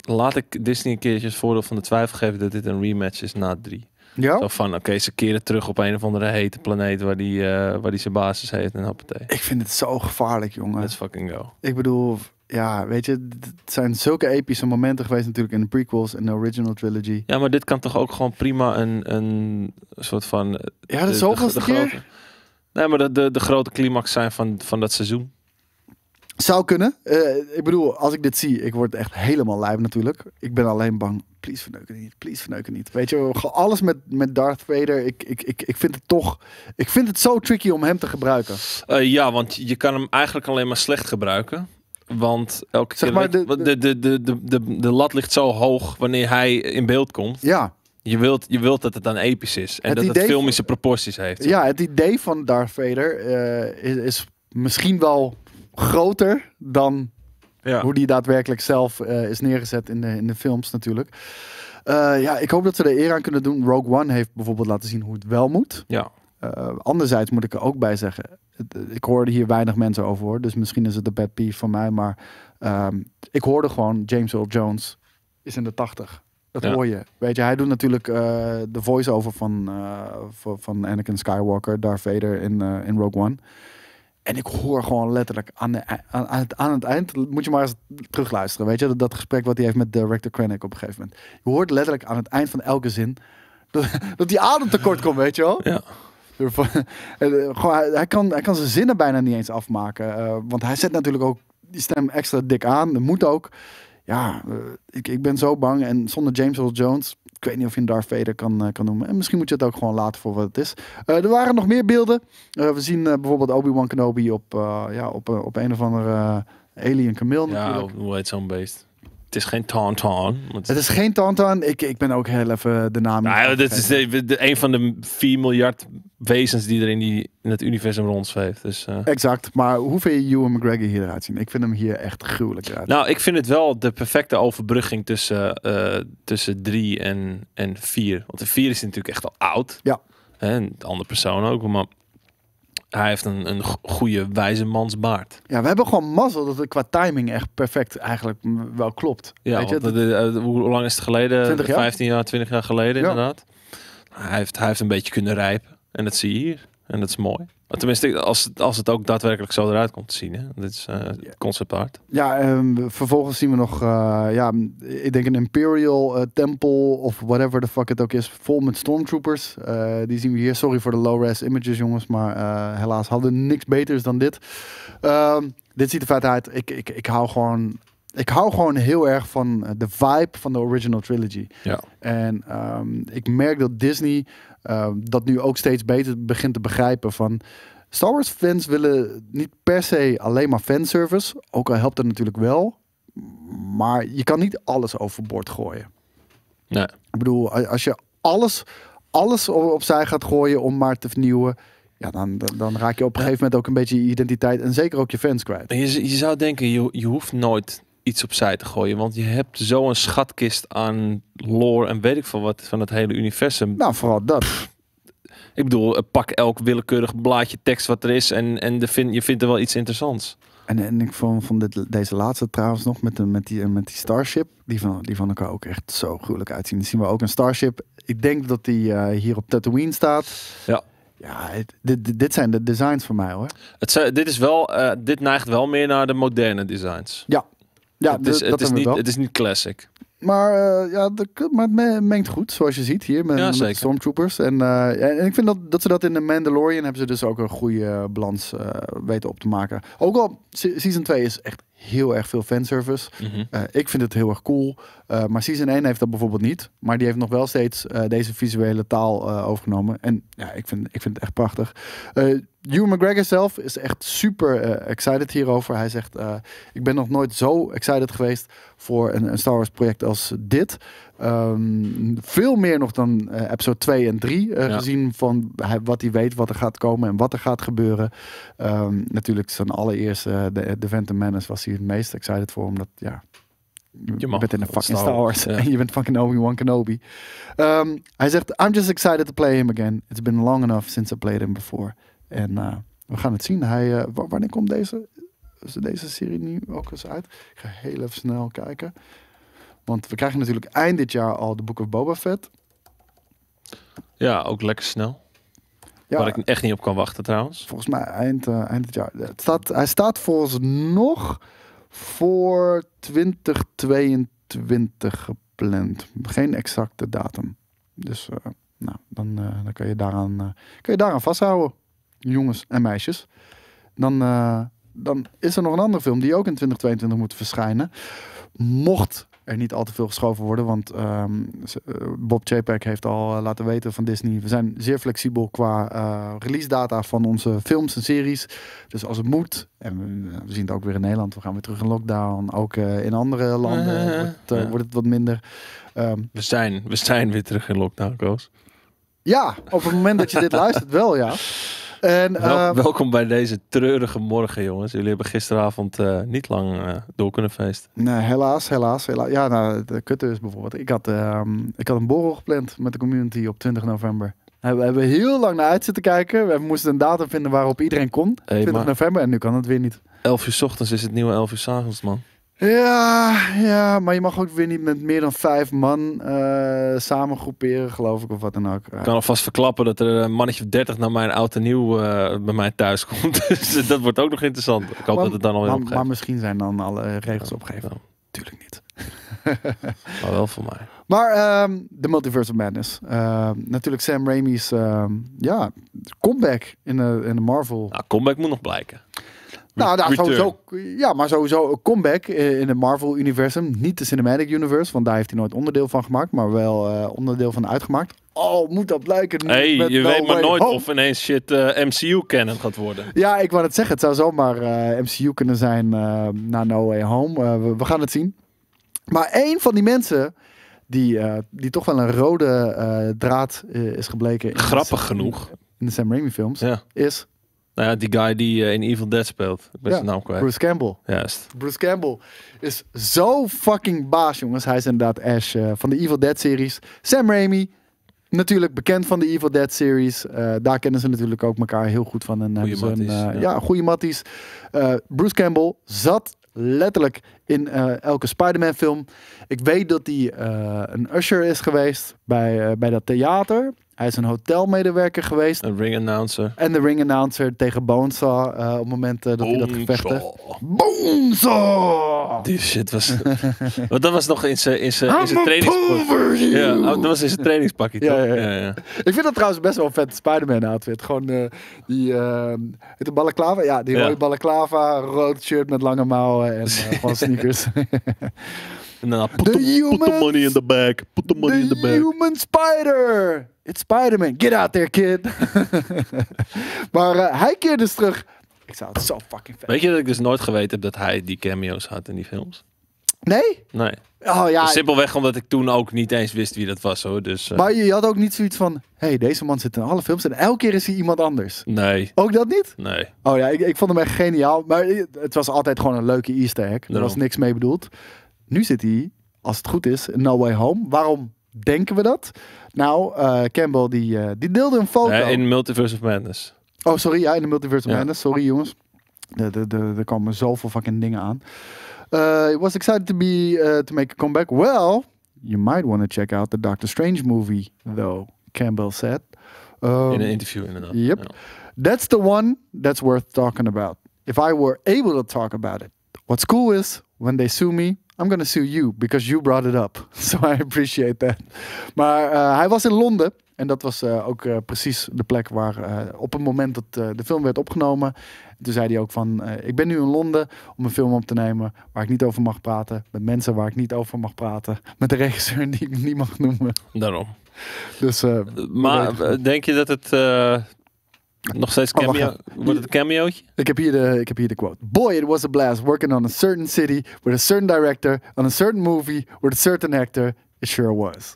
Laat ik Disney een keertje het voordeel van de twijfel geven dat dit een rematch is na drie. Ja? Zo van, oké, ze keren terug op een of andere hete planeet waar die, eh, waar die zijn basis heeft en hoppatee. Ik vind het zo gevaarlijk, jongen. Let's fucking go. Ik bedoel, ja, weet je, het zijn zulke epische momenten geweest natuurlijk in de prequels en de original trilogy. Ja, maar dit kan toch ook gewoon prima een, een soort van... Eh, ja, dat is de, grote, Nee, maar de, de, de grote climax zijn van, van dat seizoen. Zou kunnen. Eh, ik bedoel, als ik dit zie, ik word echt helemaal lijp natuurlijk. Ik ben alleen bang. Please verneuken niet. Please verneuken niet. Weet je, alles met, met Darth Vader. Ik, ik, ik, ik vind het toch. Ik vind het zo tricky om hem te gebruiken. Eh, ja, want je kan hem eigenlijk alleen maar slecht gebruiken. Want elke zeg maar keer. De, de, de, de, de, de, de lat ligt zo hoog wanneer hij in beeld komt. Ja. Je wilt, je wilt dat het dan episch is. En dat het filmische proporties heeft. Ja, het idee van Darth Vader eh, is, is misschien wel groter dan ja. hoe die daadwerkelijk zelf eh, is neergezet in de, in de films natuurlijk. Eh, ja, ik hoop dat ze er eer aan kunnen doen. Rogue One heeft bijvoorbeeld laten zien hoe het wel moet. Ja. Eh, anderzijds moet ik er ook bij zeggen, ik hoorde hier weinig mensen over hoor, dus misschien is het de bad piece van mij, maar ehm, ik hoorde gewoon James Earl Jones is in de tachtig. Dat hoor je. Weet je, hij doet natuurlijk de voice-over van, van Anakin Skywalker, Darth Vader in, in Rogue One. En ik hoor gewoon letterlijk aan, de, e- aan, aan, het, aan het eind, moet je maar eens terugluisteren, weet je, dat, dat gesprek wat hij heeft met director Krennic op een gegeven moment. Je hoort letterlijk aan het eind van elke zin [laughs] dat, dat die adem tekort komt, weet je wel. Ja. [laughs] Eh, hij kan, hij kan zijn zinnen bijna niet eens afmaken. Eh, want hij zet natuurlijk ook die stem extra dik aan. Dat moet ook. Ja, eh, ik, ik ben zo bang. En zonder James Earl Jones ik weet niet of je een Darth Vader kan, eh, kan noemen. En misschien moet je het ook gewoon laten voor wat het is. Eh, er waren nog meer beelden. Eh, we zien bijvoorbeeld Obi-Wan Kenobi op, ja, op, op een of andere alien kameel ja, natuurlijk. hoe heet zo'n beest? het is geen Tauntaun. Het, het is geen Tauntaun. Ik, ik ben ook heel even de naam. Nou, dit is de, de, een van de 4 miljard wezens die er in, die, in het universum rondzweeft. Dus, uh... Exact. Maar hoe vind je Ewan McGregor hieruit zien? Ik vind hem hier echt gruwelijk eruit. Nou, ik vind het wel de perfecte overbrugging tussen, eh, tussen drie en, en vier. Want de vier is natuurlijk echt al oud. Ja. En een andere persoon ook. Maar hij heeft een, een goede wijze mansbaard. Ja, we hebben gewoon mazzel dat het qua timing echt perfect eigenlijk wel klopt. Ja, Weet je? Dat, eh, hoe lang is het geleden? jaar? 15 jaar, 20 jaar geleden inderdaad. Hij heeft, hij heeft een beetje kunnen rijpen. En dat zie je hier. En dat is mooi. Tenminste, als, als het ook daadwerkelijk zo eruit komt te zien. Hè? Dit is eh, concept art. Ja, um, vervolgens zien we nog, eh, ja, ik denk een Imperial uh, tempel of whatever the fuck het ook is, vol met stormtroopers. die zien we hier. Sorry voor de low-res images, jongens, maar helaas hadden niks beters dan dit. Ehm, dit ziet er vet uit. Ik, ik, ik hou gewoon ik hou gewoon heel erg van de vibe van de original trilogy. Ja. En ehm, ik merk dat Disney Ehm, dat nu ook steeds beter begint te begrijpen van... Star Wars fans willen niet per se alleen maar fanservice. Ook al helpt dat natuurlijk wel. Maar je kan niet alles overboord gooien. Nee. Ik bedoel, als je alles, alles opzij gaat gooien om maar te vernieuwen... Ja, dan, dan, raak je op een gegeven moment ook een beetje je identiteit en zeker ook je fans kwijt. Je, je zou denken, je, je hoeft nooit iets opzij te gooien. Want je hebt zo'n schatkist aan lore en weet ik veel wat van het hele universum. Nou, vooral dat. ik bedoel, eh, pak elk willekeurig blaadje tekst wat er is en, en de vind, je vindt er wel iets interessants. En, en ik vond van dit, deze laatste trouwens nog met, de, met, die, eh, met die Starship. Die van, die van elkaar ook echt zo gruwelijk uitzien. Dan zien we ook een Starship. Ik denk dat die eh, hier op Tatooine staat. Ja. Ja, dit, dit zijn de designs voor mij hoor. Het, dit, is wel, dit neigt wel meer naar de moderne designs. Ja, ja, het is, het, is niet, het is niet classic. Maar, eh, ja, de, maar het mengt goed, zoals je ziet hier met, ja, Stormtroopers. En, eh, en, ik vind dat, dat ze dat in de Mandalorian hebben ze dus ook een goede eh, balans weten op te maken. Ook al, season 2 is echt heel erg veel fanservice. Mm ik vind het heel erg cool. maar season 1 heeft dat bijvoorbeeld niet. Maar die heeft nog wel steeds deze visuele taal overgenomen. En ja, ik vind, ik vind het echt prachtig. Hugh McGregor zelf is echt super eh, excited hierover. Hij zegt: eh, Ik ben nog nooit zo excited geweest voor een, een Star Wars project als dit. Ehm, veel meer nog dan eh, episode 2 en 3. Gezien van wat hij weet, wat er gaat komen en wat er gaat gebeuren. Um, natuurlijk, zijn allereerste, de, de Phantom Menace, was hij het meest excited voor. Omdat ja, je, bent in de fucking Star Wars. En [laughs] je bent fucking Obi-Wan Kenobi. Ehm, hij zegt, I'm just excited to play him again. It's been long enough since I played him before. En eh, we gaan het zien. Hij, eh, wanneer komt deze, deze serie nu ook eens uit? Ik ga heel even snel kijken. Want we krijgen natuurlijk eind dit jaar al de boek of Boba Fett. Ja, ook lekker snel. Waar ik echt niet op kan wachten trouwens. Volgens mij eind, eh, eind dit jaar. Het staat, hij staat volgens nog voor 2022 gepland. Geen exacte datum. Dus nou, dan, uh, dan kan, je daaraan, kan je daaraan vasthouden jongens en meisjes. Dan, eh, dan is er nog een andere film die ook in 2022 moet verschijnen. Mocht er niet al te veel geschoven worden, want ehm, eh, Bob Chapek heeft al eh, laten weten van Disney, we zijn zeer flexibel qua uh, release data van onze films en series. Dus als het moet, en we, zien het ook weer in Nederland, we gaan weer terug in lockdown, ook in andere landen wordt, wordt, het wat minder. Ehm, we, zijn, we zijn weer terug in lockdown, Koos. Ja, op het moment dat je dit [laughs] luistert wel, ja. En, eh, welkom bij deze treurige morgen, jongens. Jullie hebben gisteravond eh, niet lang eh, door kunnen feesten. Nee, helaas, helaas. helaas. Ja, nou, de kutte is bijvoorbeeld. Ik had, ehm, ik had een borrel gepland met de community op 20 november. We hebben heel lang naar uit zitten kijken. We moesten een datum vinden waarop iedereen kon. 20 november en nu kan het weer niet. 11 uur s ochtends is het nieuwe 11 uur s avonds, man. Ja, ja, maar je mag ook weer niet met meer dan vijf man uh, samen groeperen, geloof ik, of wat dan ook. Ik kan alvast verklappen dat er een mannetje 30 naar mijn oud en nieuw eh, bij mij thuis [laughs] komt. dus dat wordt ook nog interessant. Ik hoop maar, dat het dan al maar, maar, misschien zijn dan alle regels opgegeven. tuurlijk niet. [laughs] maar wel voor mij. Maar ehm, de Multiverse of Madness. Ehm, natuurlijk Sam Raimi's ehm, ja, comeback in de, in de Marvel. Nou, comeback moet nog blijken. Nou, ja, maar sowieso een comeback eh, in het Marvel-universum. Niet de Cinematic Universe, want daar heeft hij nooit onderdeel van gemaakt. Maar wel eh, onderdeel van uitgemaakt. Oh, moet dat blijken. Hey, je weet maar nooit of ineens shit eh, MCU-canon gaat worden. Ja, ik wou het zeggen. Het zou zomaar MCU kunnen zijn na No Way Home. We, we, gaan het zien. Maar één van die mensen die, die toch wel een rode draad is gebleken. Grappig genoeg. In de Sam Raimi films. Is nou ja, die guy die eh, in Evil Dead speelt. Ik ben ja, zijn naam kwijt. Bruce Campbell. Juist. Bruce Campbell is zo fucking baas, jongens. Hij is inderdaad Ash eh, van de Evil Dead-series. Sam Raimi, natuurlijk bekend van de Evil Dead series. Eh, daar kennen ze natuurlijk ook elkaar heel goed van. En goeie matties, een, ja. goede matties. Bruce Campbell zat letterlijk in elke Spider-Man film. Ik weet dat hij een usher is geweest bij, bij dat theater. Hij is een hotelmedewerker geweest. Een ring announcer. En de ring announcer tegen Bonesaw eh, op het moment eh, dat hij dat gevecht heeft. Bonesaw! Die shit was... [laughs] Want dat was nog in zijn in trainingspak. Ja, oh, dat was in zijn trainingspakje ja, Ja, ja. Ik vind dat trouwens best wel een vet Spider-Man outfit. Gewoon uh, die... Ehm, de balaclava? Ja, die rode balaclava, rood shirt met lange mouwen en van [laughs] sneakers. En dan put the, money in the bag. Put the money in the bag. Human Spider. It's Spider-Man. Get out there, kid. [laughs] maar eh, hij keerde dus terug. Ik zou het zo fucking vet. Weet je dat ik dus nooit geweten heb dat hij die cameo's had in die films? Nee? Nee. Oh, ja. Dus simpelweg omdat ik toen ook niet eens wist wie dat was hoor. Dus, eh, Maar je had ook niet zoiets van: hey, deze man zit in alle films en elke keer is hij iemand anders. Nee. Ook dat niet? Nee. Oh ja, ik, ik vond hem echt geniaal. Maar het was altijd gewoon een leuke Easter egg. Er was niks mee bedoeld. Nu zit hij, als het goed is, in No Way Home. Waarom denken we dat? Nou, eh, Campbell die, eh, die deelde een foto. Eh, in Multiverse of Madness. Oh, sorry. Ja, in de Multiverse of Madness. Sorry, jongens. Er de, komen zoveel fucking dingen aan. It was excited to be to make a comeback. Well, you might want to check out the Doctor Strange movie, though. Campbell said. Um, in een interview, inderdaad. Yep. That's the one that's worth talking about. If I were able to talk about it. What's cool is when they sue me, I'm gonna sue you because you brought it up. [laughs] So I appreciate that. Maar eh, hij was in Londen. En dat was eh, ook eh, precies de plek waar op het moment dat de film werd opgenomen. Toen zei hij ook van, ik ben nu in Londen om een film op te nemen waar ik niet over mag praten. Met mensen waar ik niet over mag praten. [laughs] Met de regisseur die ik niet mag noemen. Daarom. Dus, maar denk je dat het nog steeds oh, cameo. Wordt het een cameootje? Ik heb, hier de, ik heb hier de quote. Boy, it was a blast working on a certain city with a certain director on a certain movie with a certain actor. It sure was.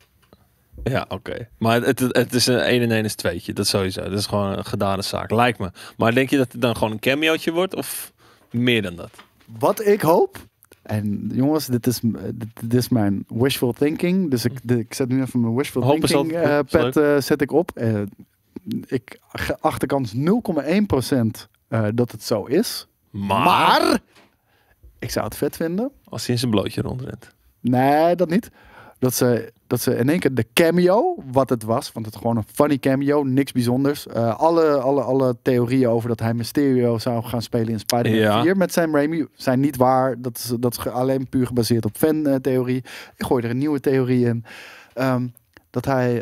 Ja, oké. Maar het, het, is een 1 en 1 is tweetje. Dat sowieso. Dat is gewoon een gedane zaak, lijkt me. Maar denk je dat het dan gewoon een cameootje wordt? Of meer dan dat? Wat ik hoop... En jongens, dit is, dit is mijn wishful thinking. Dus ik, ik zet nu even mijn wishful thinking pad eh, pet eh, zet ik op. Eh, ik achterkans 0,1% uh, eh, dat het zo is. Maar... ik zou het vet vinden. Als hij in zijn blootje rondrent. Nee, dat niet. Dat ze, dat ze in één keer de cameo, wat het was, want het is gewoon een funny cameo, niks bijzonders. Uh, alle, alle, alle theorieën over dat hij Mysterio zou gaan spelen in Spider-Man 4 met zijn Raimi zijn niet waar. Dat is, dat alleen puur gebaseerd op fan-theorie. Eh, ik gooi er een nieuwe theorie in. Ehm, dat hij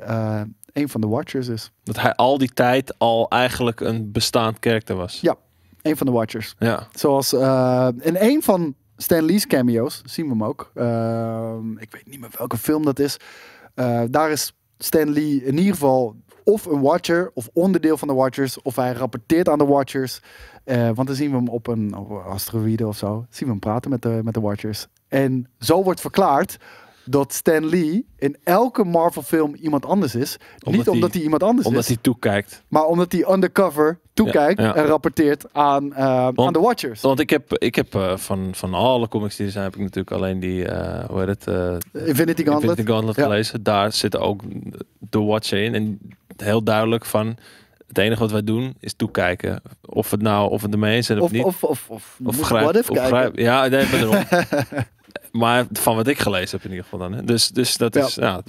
een van de Watchers is. Dat hij al die tijd al eigenlijk een bestaand karakter was. Ja, een van de Watchers. Ja. Zoals eh, in een van Stan Lee's cameo's, zien we hem ook. Ehm, ik weet niet meer welke film dat is. Eh, daar is Stan Lee in ieder geval of een Watcher of onderdeel van de Watchers. Of hij rapporteert aan de Watchers. Eh, want dan zien we hem op een, op asteroïde of zo. Zien we hem praten met de, met de Watchers. En zo wordt verklaard dat Stan Lee in elke Marvel-film iemand anders is. Omdat niet omdat hij iemand anders is. Omdat hij toekijkt. Maar omdat hij undercover toekijkt en rapporteert aan, uh, aan de Watchers. Want ik heb, ik heb eh, van, van alle comics die er zijn, heb ik natuurlijk alleen die, eh, hoe heet het? Infinity Gauntlet. Infinity Gauntlet ja. gelezen. Daar zit ook de Watcher in. En heel duidelijk van, het enige wat wij doen is toekijken. Of het nou, of het ermee mensen. zijn of, niet. Of, of, of, of, grijp, of kijken. ja, nee, [laughs] Maar van wat ik gelezen heb in ieder geval dan. Hè. Dus, dus dat is ja,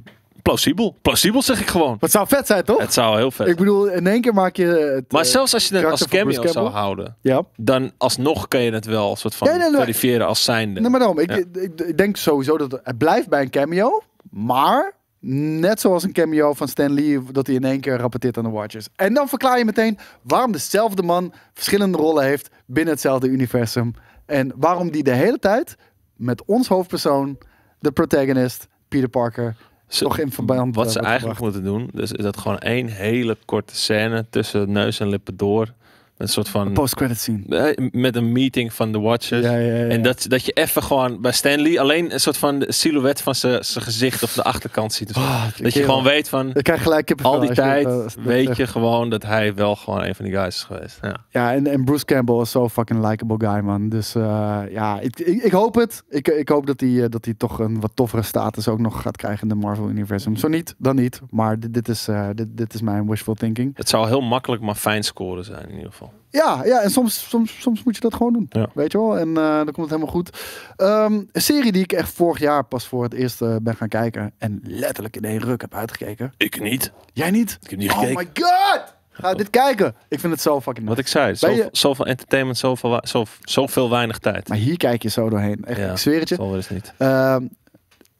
plausibel. Plausibel zeg ik gewoon. Wat het zou vet zijn, toch? Het zou heel vet Ik bedoel, in één keer maak je eh, het, Maar eh, zelfs als je het als cameo zou houden, ja. dan alsnog kan je het wel als soort van ja, verifiëren als zijnde. Nee, maar daarom. Ik, ik, ik, denk sowieso dat het blijft bij een cameo, maar... Net zoals een cameo van Stan Lee, dat hij in één keer rapporteert aan de Watchers. En dan verklaar je meteen waarom dezelfde man verschillende rollen heeft binnen hetzelfde universum. En waarom die de hele tijd met ons hoofdpersoon, de protagonist, Peter Parker, ze, toch in Wat ze eh, eigenlijk moeten doen, dus is dat gewoon één hele korte scène tussen neus en lippen door. Een soort van. Post-credit scene. Eh, met een meeting van de Watchers. en dat, dat je even gewoon bij Stanley alleen een soort van silhouet van zijn gezicht of de achterkant ziet. Ah, dat je gewoon weet van. Ik krijg gelijk Al die tijd weet je gewoon dat hij wel gewoon een van die guys is geweest. Ja, en, en Bruce Campbell is zo fucking likable guy, man. Dus eh, ja, ik, ik, hoop het. Ik, ik hoop dat hij, eh, dat hij toch een wat toffere status ook nog gaat krijgen in de Marvel-universum. Zo niet, dan niet. Maar dit, is, dit, dit is mijn wishful thinking. Het zou heel makkelijk maar fijn scoren zijn in ieder geval. Ja, ja en soms, soms, soms moet je dat gewoon doen. Weet je wel? En uh, dan komt het helemaal goed. Ehm, een serie die ik echt vorig jaar pas voor het eerst eh, ben gaan kijken. En letterlijk in één ruk heb uitgekeken. Ik niet. Jij niet? Ik heb niet oh gekeken. Oh my god! Ga oh. dit kijken. Ik vind het zo fucking nice. Wat ik zei, zoveel, je... zoveel entertainment, zoveel, zoveel, weinig tijd. Maar hier kijk je zo doorheen. Echt, ja, ik zweer is niet. Ehm,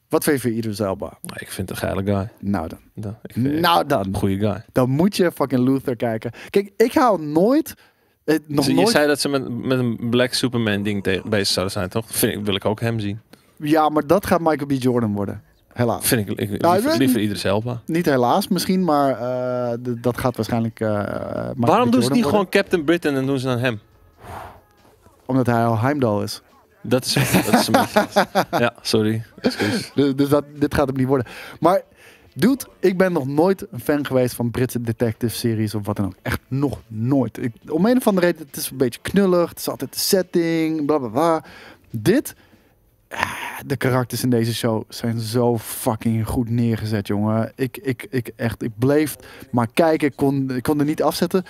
wat vind je van Idris Elba? Ik vind het een geile guy. Nou dan. dan ik nou dan. Goeie guy. Dan moet je fucking Luther kijken. Kijk, ik hou nooit eh, nog je zei dat ze met, met een Black Superman ding tegen, bezig zouden zijn, toch? Vind ik, wil ik ook hem zien. Ja, maar dat gaat Michael B. Jordan worden. Helaas. Vind ik, nou, ik liever, liever zelf. Niet helaas misschien, maar eh, dat gaat waarschijnlijk. Eh, Waarom doen ze niet gewoon Captain Britain en doen ze dan hem? Omdat hij al Heimdall is. Dat is, dat is een beetje. [laughs] Ja, sorry. Dus, dus, dat, dit gaat hem niet worden. Maar Dude, ik ben nog nooit een fan geweest van Britse detective-series of wat dan ook. Echt nog nooit. Ik, om een of andere reden, het is een beetje knullig. Het is altijd de setting, bla bla bla. Dit, eh, de karakters in deze show zijn zo fucking goed neergezet, jongen. Ik, ik, ik, echt, ik bleef maar kijken. Ik kon, ik kon er niet afzetten.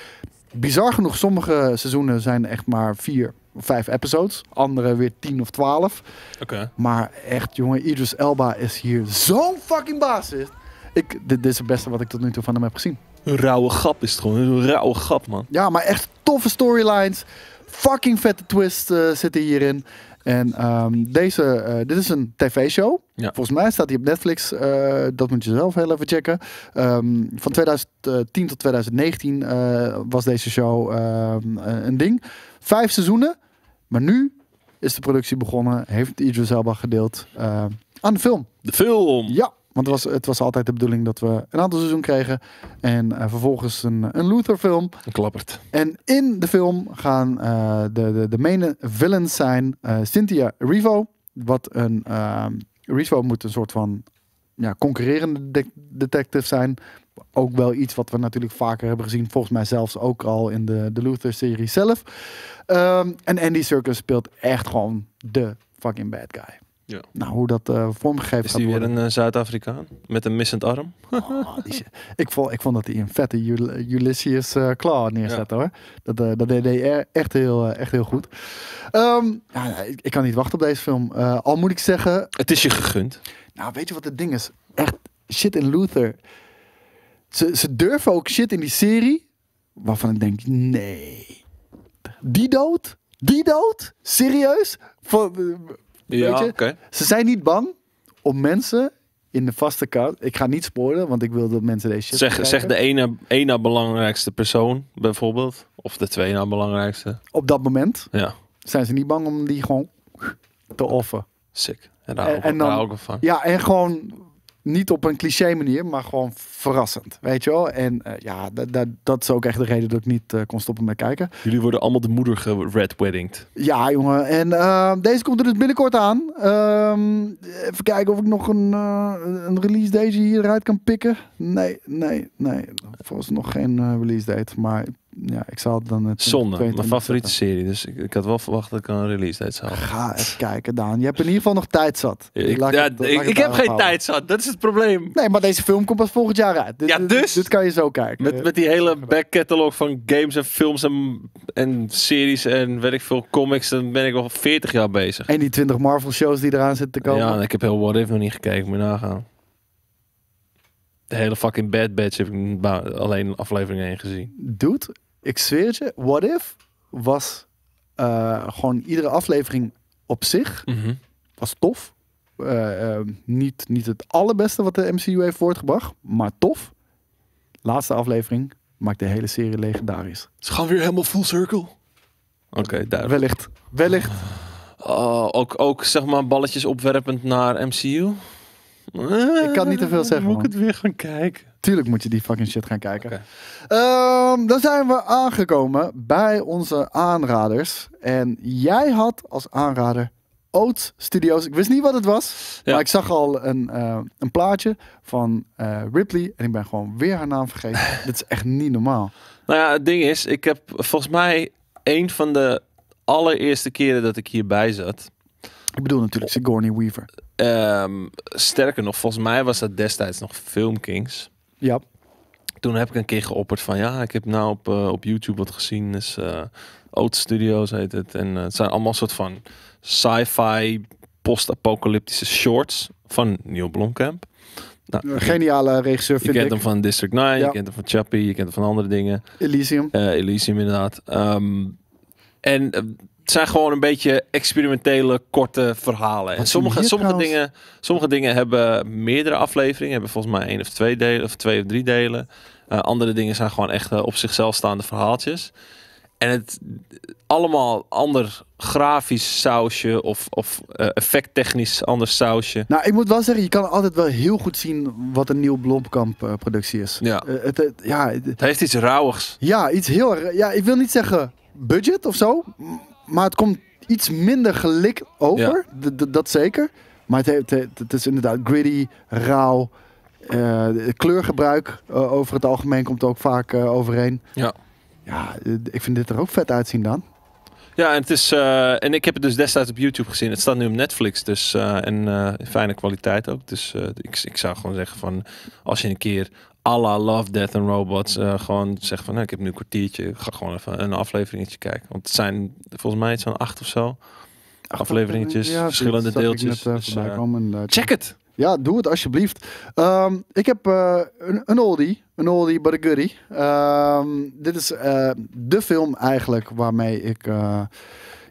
Bizar genoeg, sommige seizoenen zijn echt maar vier, of vijf episodes. Andere weer tien of twaalf. Oké. Maar echt, jongen, Idris Elba is hier zo'n fucking basis ik, dit, is het beste wat ik tot nu toe van hem heb gezien. Een rauwe grap is het gewoon. Een rauwe grap, man. Ja, maar echt toffe storylines. Fucking vette twists eh, zitten hierin. En ehm, deze, eh, dit is een tv-show. Volgens mij staat hij op Netflix. Eh, dat moet je zelf heel even checken. Ehm, van 2010 tot 2019 was deze show ehm, een ding. Vijf seizoenen. Maar nu is de productie begonnen. Heeft Idris Elba gedeeld aan de film. De film! Ja. Want het was, het was altijd de bedoeling dat we een aantal seizoen kregen. En eh, vervolgens een, een Luther-film. Klappert. En in de film gaan eh, de, de, de main villains zijn eh, Cynthia Rivo. Wat een. Ehm, Rivo moet een soort van ja, concurrerende detective zijn. Ook wel iets wat we natuurlijk vaker hebben gezien. Volgens mij zelfs ook al in de, de Luther-serie zelf. Ehm, en Andy Circus speelt echt gewoon de fucking bad guy. Ja. Nou, hoe dat uh, vormgegeven is gaat worden. Is weer een eh, Zuid-Afrikaan met een missend arm? [laughs] Ah, ik, vond, ik vond dat hij een vette Uly Ulysses uh, eh, Claw neerzette hoor. Dat, dat deed hij e-, echt heel, echt heel goed. Ehm, ja, ik, ik, kan niet wachten op deze film. al moet ik zeggen... Het is je gegund. Nou, weet je wat het ding is? Echt shit in Luther. Ze, ze durven ook shit in die serie waarvan ik denk, nee. Die dood? Die dood? Serieus? Van, ja, oké Ze zijn niet bang om mensen in de vaste kaart. Ik ga niet spoilen, want ik wil dat mensen deze shit Zeg, zeg de ene, ene belangrijkste persoon bijvoorbeeld. Of de twee na belangrijkste. Op dat moment ja. zijn ze niet bang om die gewoon te offen. Sick. En daar, ook, daar ook van. Ja, en gewoon niet op een cliché manier, maar gewoon verrassend. Weet je wel? En eh, ja, dat is ook echt de reden dat ik niet eh, kon stoppen met kijken. Jullie worden allemaal de moeder gered weddinged. Ja, jongen. En ehm, deze komt er dus binnenkort aan. Ehm, even kijken of ik nog een, eh, een release deze hieruit kan pikken. Nee, nee, nee. Volgens nog geen release date. Maar ja, ik zal dan het. Eh, Zonde, mijn favoriete serie. Dus ik, ik, had wel verwacht dat ik een release tijd zou Ga even kijken, Daan. Je hebt in ieder geval nog tijd zat. Ik, heb geen tijd zat. Dat is het probleem. Nee, maar deze film komt pas volgend jaar uit. Dit, dus. Dit, kan je zo kijken. Met, met die eh, hele back catalog van games en films en, en series en weet ik veel comics. Dan ben ik al 40 jaar bezig. En die 20 Marvel shows die eraan zitten te komen. Ja, ik heb heel What If nog niet gekeken. Moet nagaan. De hele fucking Bad Batch heb ik alleen aflevering 1 gezien. Dude, ik zweer je, What If was eh, gewoon iedere aflevering op zich. Mhm. Was tof. Eh, ehm, niet, niet het allerbeste wat de MCU heeft voortgebracht, maar tof. Laatste aflevering maakt de hele serie legendarisch. Het gaan weer helemaal full circle. Oké, daar. Wellicht. Wellicht. Ah, ook, ook zeg maar balletjes opwerpend naar MCU. Ik kan niet te veel zeggen. Moet ik het weer gaan kijken? Tuurlijk moet je die fucking shit gaan kijken. Ehm, dan zijn we aangekomen bij onze aanraders. En jij had als aanrader Oud Studios. Ik wist niet wat het was, maar ik zag al een, eh, een plaatje van eh, Ripley. En ik ben gewoon weer haar naam vergeten. [laughs] Dit is echt niet normaal. Nou ja, het ding is, ik heb volgens mij een van de allereerste keren dat ik hierbij zat ik bedoel natuurlijk Sigourney Weaver. Um, sterker nog, volgens mij was dat destijds nog Filmkings. Ja. Toen heb ik een keer geopperd van ja, ik heb nou op, eh, op YouTube wat gezien. Dus, uh, Studios heet het. En eh, het zijn allemaal soort van sci-fi post-apocalyptische shorts van Neil Blomkamp. Nou, geniale regisseur vind ik. Je kent hem van District 9, je kent hem van Chappie, je kent hem van andere dingen. Elysium. Uh, Elysium inderdaad. Ehm, en het zijn gewoon een beetje experimentele, korte verhalen. En sommige, sommige, dingen, sommige dingen hebben meerdere afleveringen. Hebben volgens mij één of twee delen, of twee of drie delen. Eh, andere dingen zijn gewoon echt eh, op zichzelf staande verhaaltjes. En het allemaal ander grafisch sausje of, of eh, effecttechnisch ander sausje. Nou, ik moet wel zeggen, je kan altijd wel heel goed zien wat een nieuw Blomkamp productie is. Ja. Het, ja het, heeft iets rauwigs. Ja, iets heel... Ja, ik wil niet zeggen budget of zo, maar het komt iets minder geluk over. Dat zeker. Maar het, heeft, het, is inderdaad gritty, rauw. Eh, kleurgebruik eh, over het algemeen komt ook vaak uh, overeen. Ja. Ja, ik vind dit er ook vet uitzien dan. Ja, en, het is, en ik heb het dus destijds op YouTube gezien. Het staat nu op Netflix dus, en fijne kwaliteit ook. Dus ik, ik zou gewoon zeggen van, als je een keer alla Love, Death and Robots eh, gewoon zeg van... Nou, ik heb nu een kwartiertje, ik ga gewoon even een afleveringetje kijken. Want het zijn volgens mij het zijn acht of zo afleveringetjes, verschillende deeltjes. Eh, dus, eh, check het! Ja, doe het alsjeblieft. Ehm, ik heb een, een, oldie, een oldie by the goodie. Ehm, dit is de film eigenlijk waarmee ik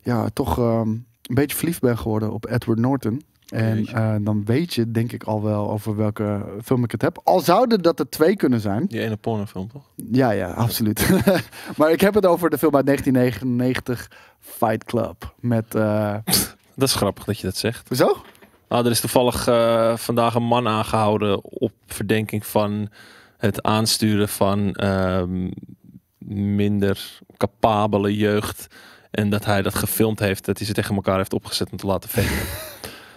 ja, toch ehm, een beetje verliefd ben geworden op Edward Norton. En eh, dan weet je, denk ik, al wel over welke film ik het heb. Al zouden dat er twee kunnen zijn. Die ene pornofilm, toch? Ja, ja, absoluut. [laughs] maar ik heb het over de film uit 1999, Fight Club. Met, eh, [laughs] dat is grappig dat je dat zegt. Hoezo? Ah, er is toevallig eh, vandaag een man aangehouden op verdenking van het aansturen van ehm, minder capabele jeugd. En dat hij dat gefilmd heeft, dat hij ze tegen elkaar heeft opgezet om te laten vechten. [laughs]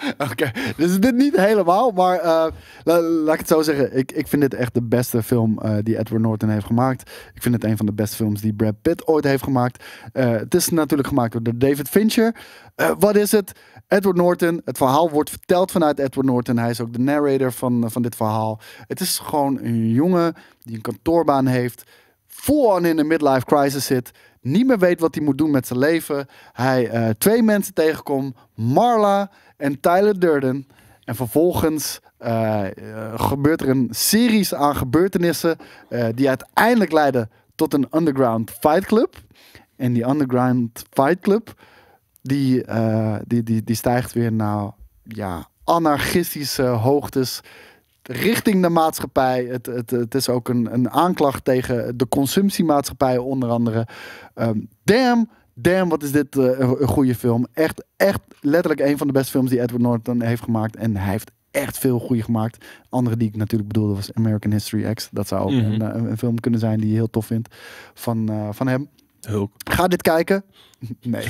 [laughs] Oké, dus dit niet helemaal, maar eh, laat ik het zo zeggen. Ik, ik vind dit echt de beste film eh, die Edward Norton heeft gemaakt. Ik vind het een van de beste films die Brad Pitt ooit heeft gemaakt. Eh, het is natuurlijk gemaakt door David Fincher. wat is het? Edward Norton. Het verhaal wordt verteld vanuit Edward Norton. Hij is ook de narrator van, van dit verhaal. Het is gewoon een jongen die een kantoorbaan heeft full-on in een midlife crisis zit. Niet meer weet wat hij moet doen met zijn leven. Hij uh, twee mensen tegenkomt. Marla en Tyler Durden. En vervolgens eh, eh, gebeurt er een series aan gebeurtenissen. die uiteindelijk leiden tot een underground fight club. En die underground fight club. Die, die, die, die stijgt weer naar ja, anarchistische hoogtes richting de maatschappij. Het, het, het is ook een, een aanklacht tegen de consumptiemaatschappij, onder andere. Ehm, damn, damn, wat is dit eh, een, goede film. Echt, echt letterlijk een van de beste films die Edward Norton heeft gemaakt. En hij heeft echt veel goede gemaakt. Andere die ik natuurlijk bedoelde was American History X. Dat zou ook mhm. een, eh, een, film kunnen zijn die je heel tof vindt van, eh, van hem. Ga dit kijken. [laughs] Nee.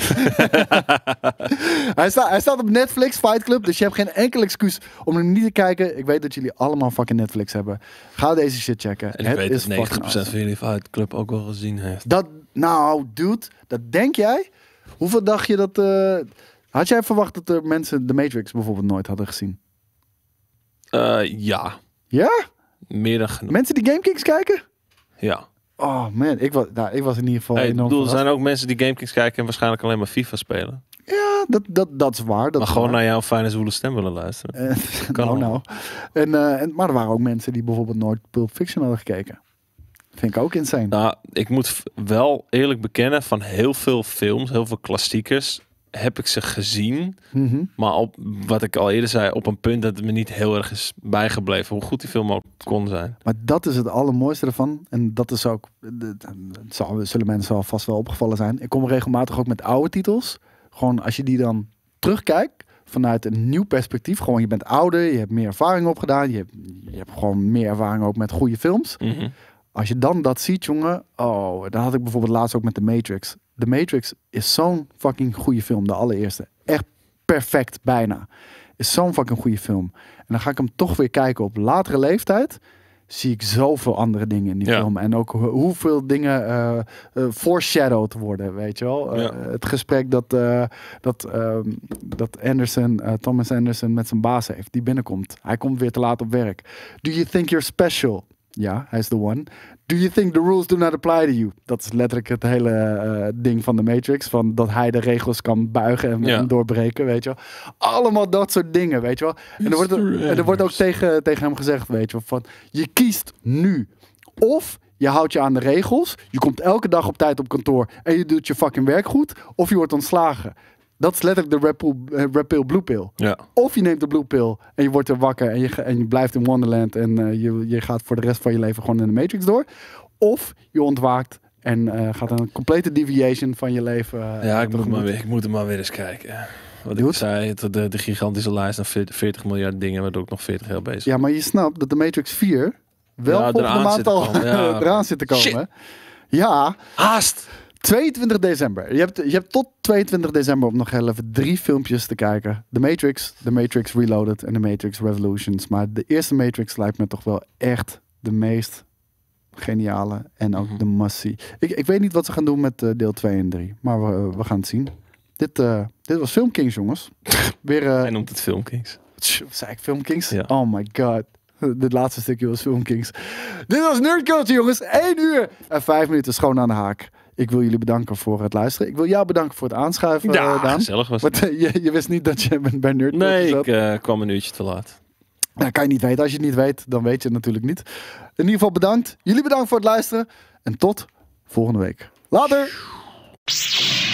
[laughs] hij, staat, hij staat op Netflix, Fight Club. Dus je hebt geen enkel excuus om hem niet te kijken. Ik weet dat jullie allemaal fucking Netflix hebben. Ga deze shit checken. En ik het weet is dat 90% van jullie Fight Club ook wel gezien heeft. Dat, nou, dude, dat denk jij? Hoeveel dacht je dat... Eh, had jij verwacht dat er mensen The Matrix bijvoorbeeld nooit hadden gezien? Eh, ja. Ja? Meer genoeg. Mensen die Gamekings kijken? Ja. Oh man, ik was, nou, ik was in ieder geval. Hey, enorm bedoel, er zijn ook mensen die GameKings kijken en waarschijnlijk alleen maar FIFA spelen. Ja, dat, dat, dat is waar. Dat maar gewoon naar jouw fijne zwoele stem willen luisteren. Eh, [laughs] kan ook nou, nou. En, eh, en, maar er waren ook mensen die bijvoorbeeld nooit Pulp Fiction hadden gekeken. Vind ik ook insane. Nou, ik moet wel eerlijk bekennen, van heel veel films, heel veel klassiekers, heb ik ze gezien. Mhm. Maar op, wat ik al eerder zei, op een punt dat het me niet heel erg is bijgebleven. Hoe goed die film ook kon zijn. Maar dat is het allermooiste ervan. En dat is ook, zullen mensen al vast wel opgevallen zijn. Ik kom regelmatig ook met oude titels. Gewoon als je die dan terugkijkt vanuit een nieuw perspectief. Gewoon je bent ouder, je hebt meer ervaring opgedaan. Je, hebt, je hebt gewoon meer ervaring ook met goede films. Mhm. Als je dan dat ziet, jongen. Oh, dat had ik bijvoorbeeld laatst ook met The Matrix. The Matrix is zo'n fucking goede film. De allereerste. Echt perfect, bijna. Is zo'n fucking goede film. En dan ga ik hem toch weer kijken op latere leeftijd. Zie ik zoveel andere dingen in die film. En ook hoeveel dingen uh, uh, foreshadowed worden, weet je wel. Eh, het gesprek dat, dat, ehm, dat Anderson, Thomas Anderson met zijn baas heeft, die binnenkomt. Hij komt weer te laat op werk. Do you think you're special? Ja, hij is de one. Do you think the rules do not apply to you? Dat is letterlijk het hele eh, ding van de Matrix. Van dat hij de regels kan buigen en, doorbreken, weet je wel. Allemaal dat soort dingen, weet je wel. En er wordt, er wordt ook tegen, tegen hem gezegd, weet je wel. Van, je kiest nu. Of je houdt je aan de regels. Je komt elke dag op tijd op kantoor en je doet je fucking werk goed. Of je wordt ontslagen. Dat is letterlijk de red pill, eh, blue pill. Ja. Of je neemt de blue pill en je wordt er wakker en je, en je blijft in Wonderland en eh, je, je gaat voor de rest van je leven gewoon in de Matrix door. Of je ontwaakt en eh, gaat een complete deviation van je leven. ja, ik moet, maar weer, ik moet er maar weer eens kijken. Wat ik zei, de, de gigantische lijst van 40 miljard dingen, waardoor ik nog 40 heel bezig Ja, maar je snapt dat de Matrix 4 wel ja, volgende maand al [laughs] ja. eraan zit te komen. Ja. Haast! 22 december. Je hebt, je hebt tot 22 december om nog heel even drie filmpjes te kijken. The Matrix, The Matrix Reloaded en The Matrix Revolutions. Maar de eerste Matrix lijkt me toch wel echt de meest geniale en ook mhm. de massie. Ik, ik weet niet wat ze gaan doen met eh, deel 2 en 3, maar we, we gaan het zien. Dit, eh, dit was Film Kings, jongens. [laughs] Weer, eh, Hij noemt het Film Kings. zei ik Film Kings? Oh my god. [laughs] Dit laatste stukje was Film Kings. Dit was Nerd Culture, jongens. 1 uur en 5 minuten schoon aan de haak. Ik wil jullie bedanken voor het luisteren. Ik wil jou bedanken voor het aanschuiven, ja, eh, gezellig was het. Want, eh, [laughs] je, je, wist niet dat je bij Nerd Nee, ik eh, kwam een uurtje te laat. Nou, kan je niet weten. Als je het niet weet, dan weet je het natuurlijk niet. In ieder geval bedankt. Jullie bedankt voor het luisteren. En tot volgende week. Later!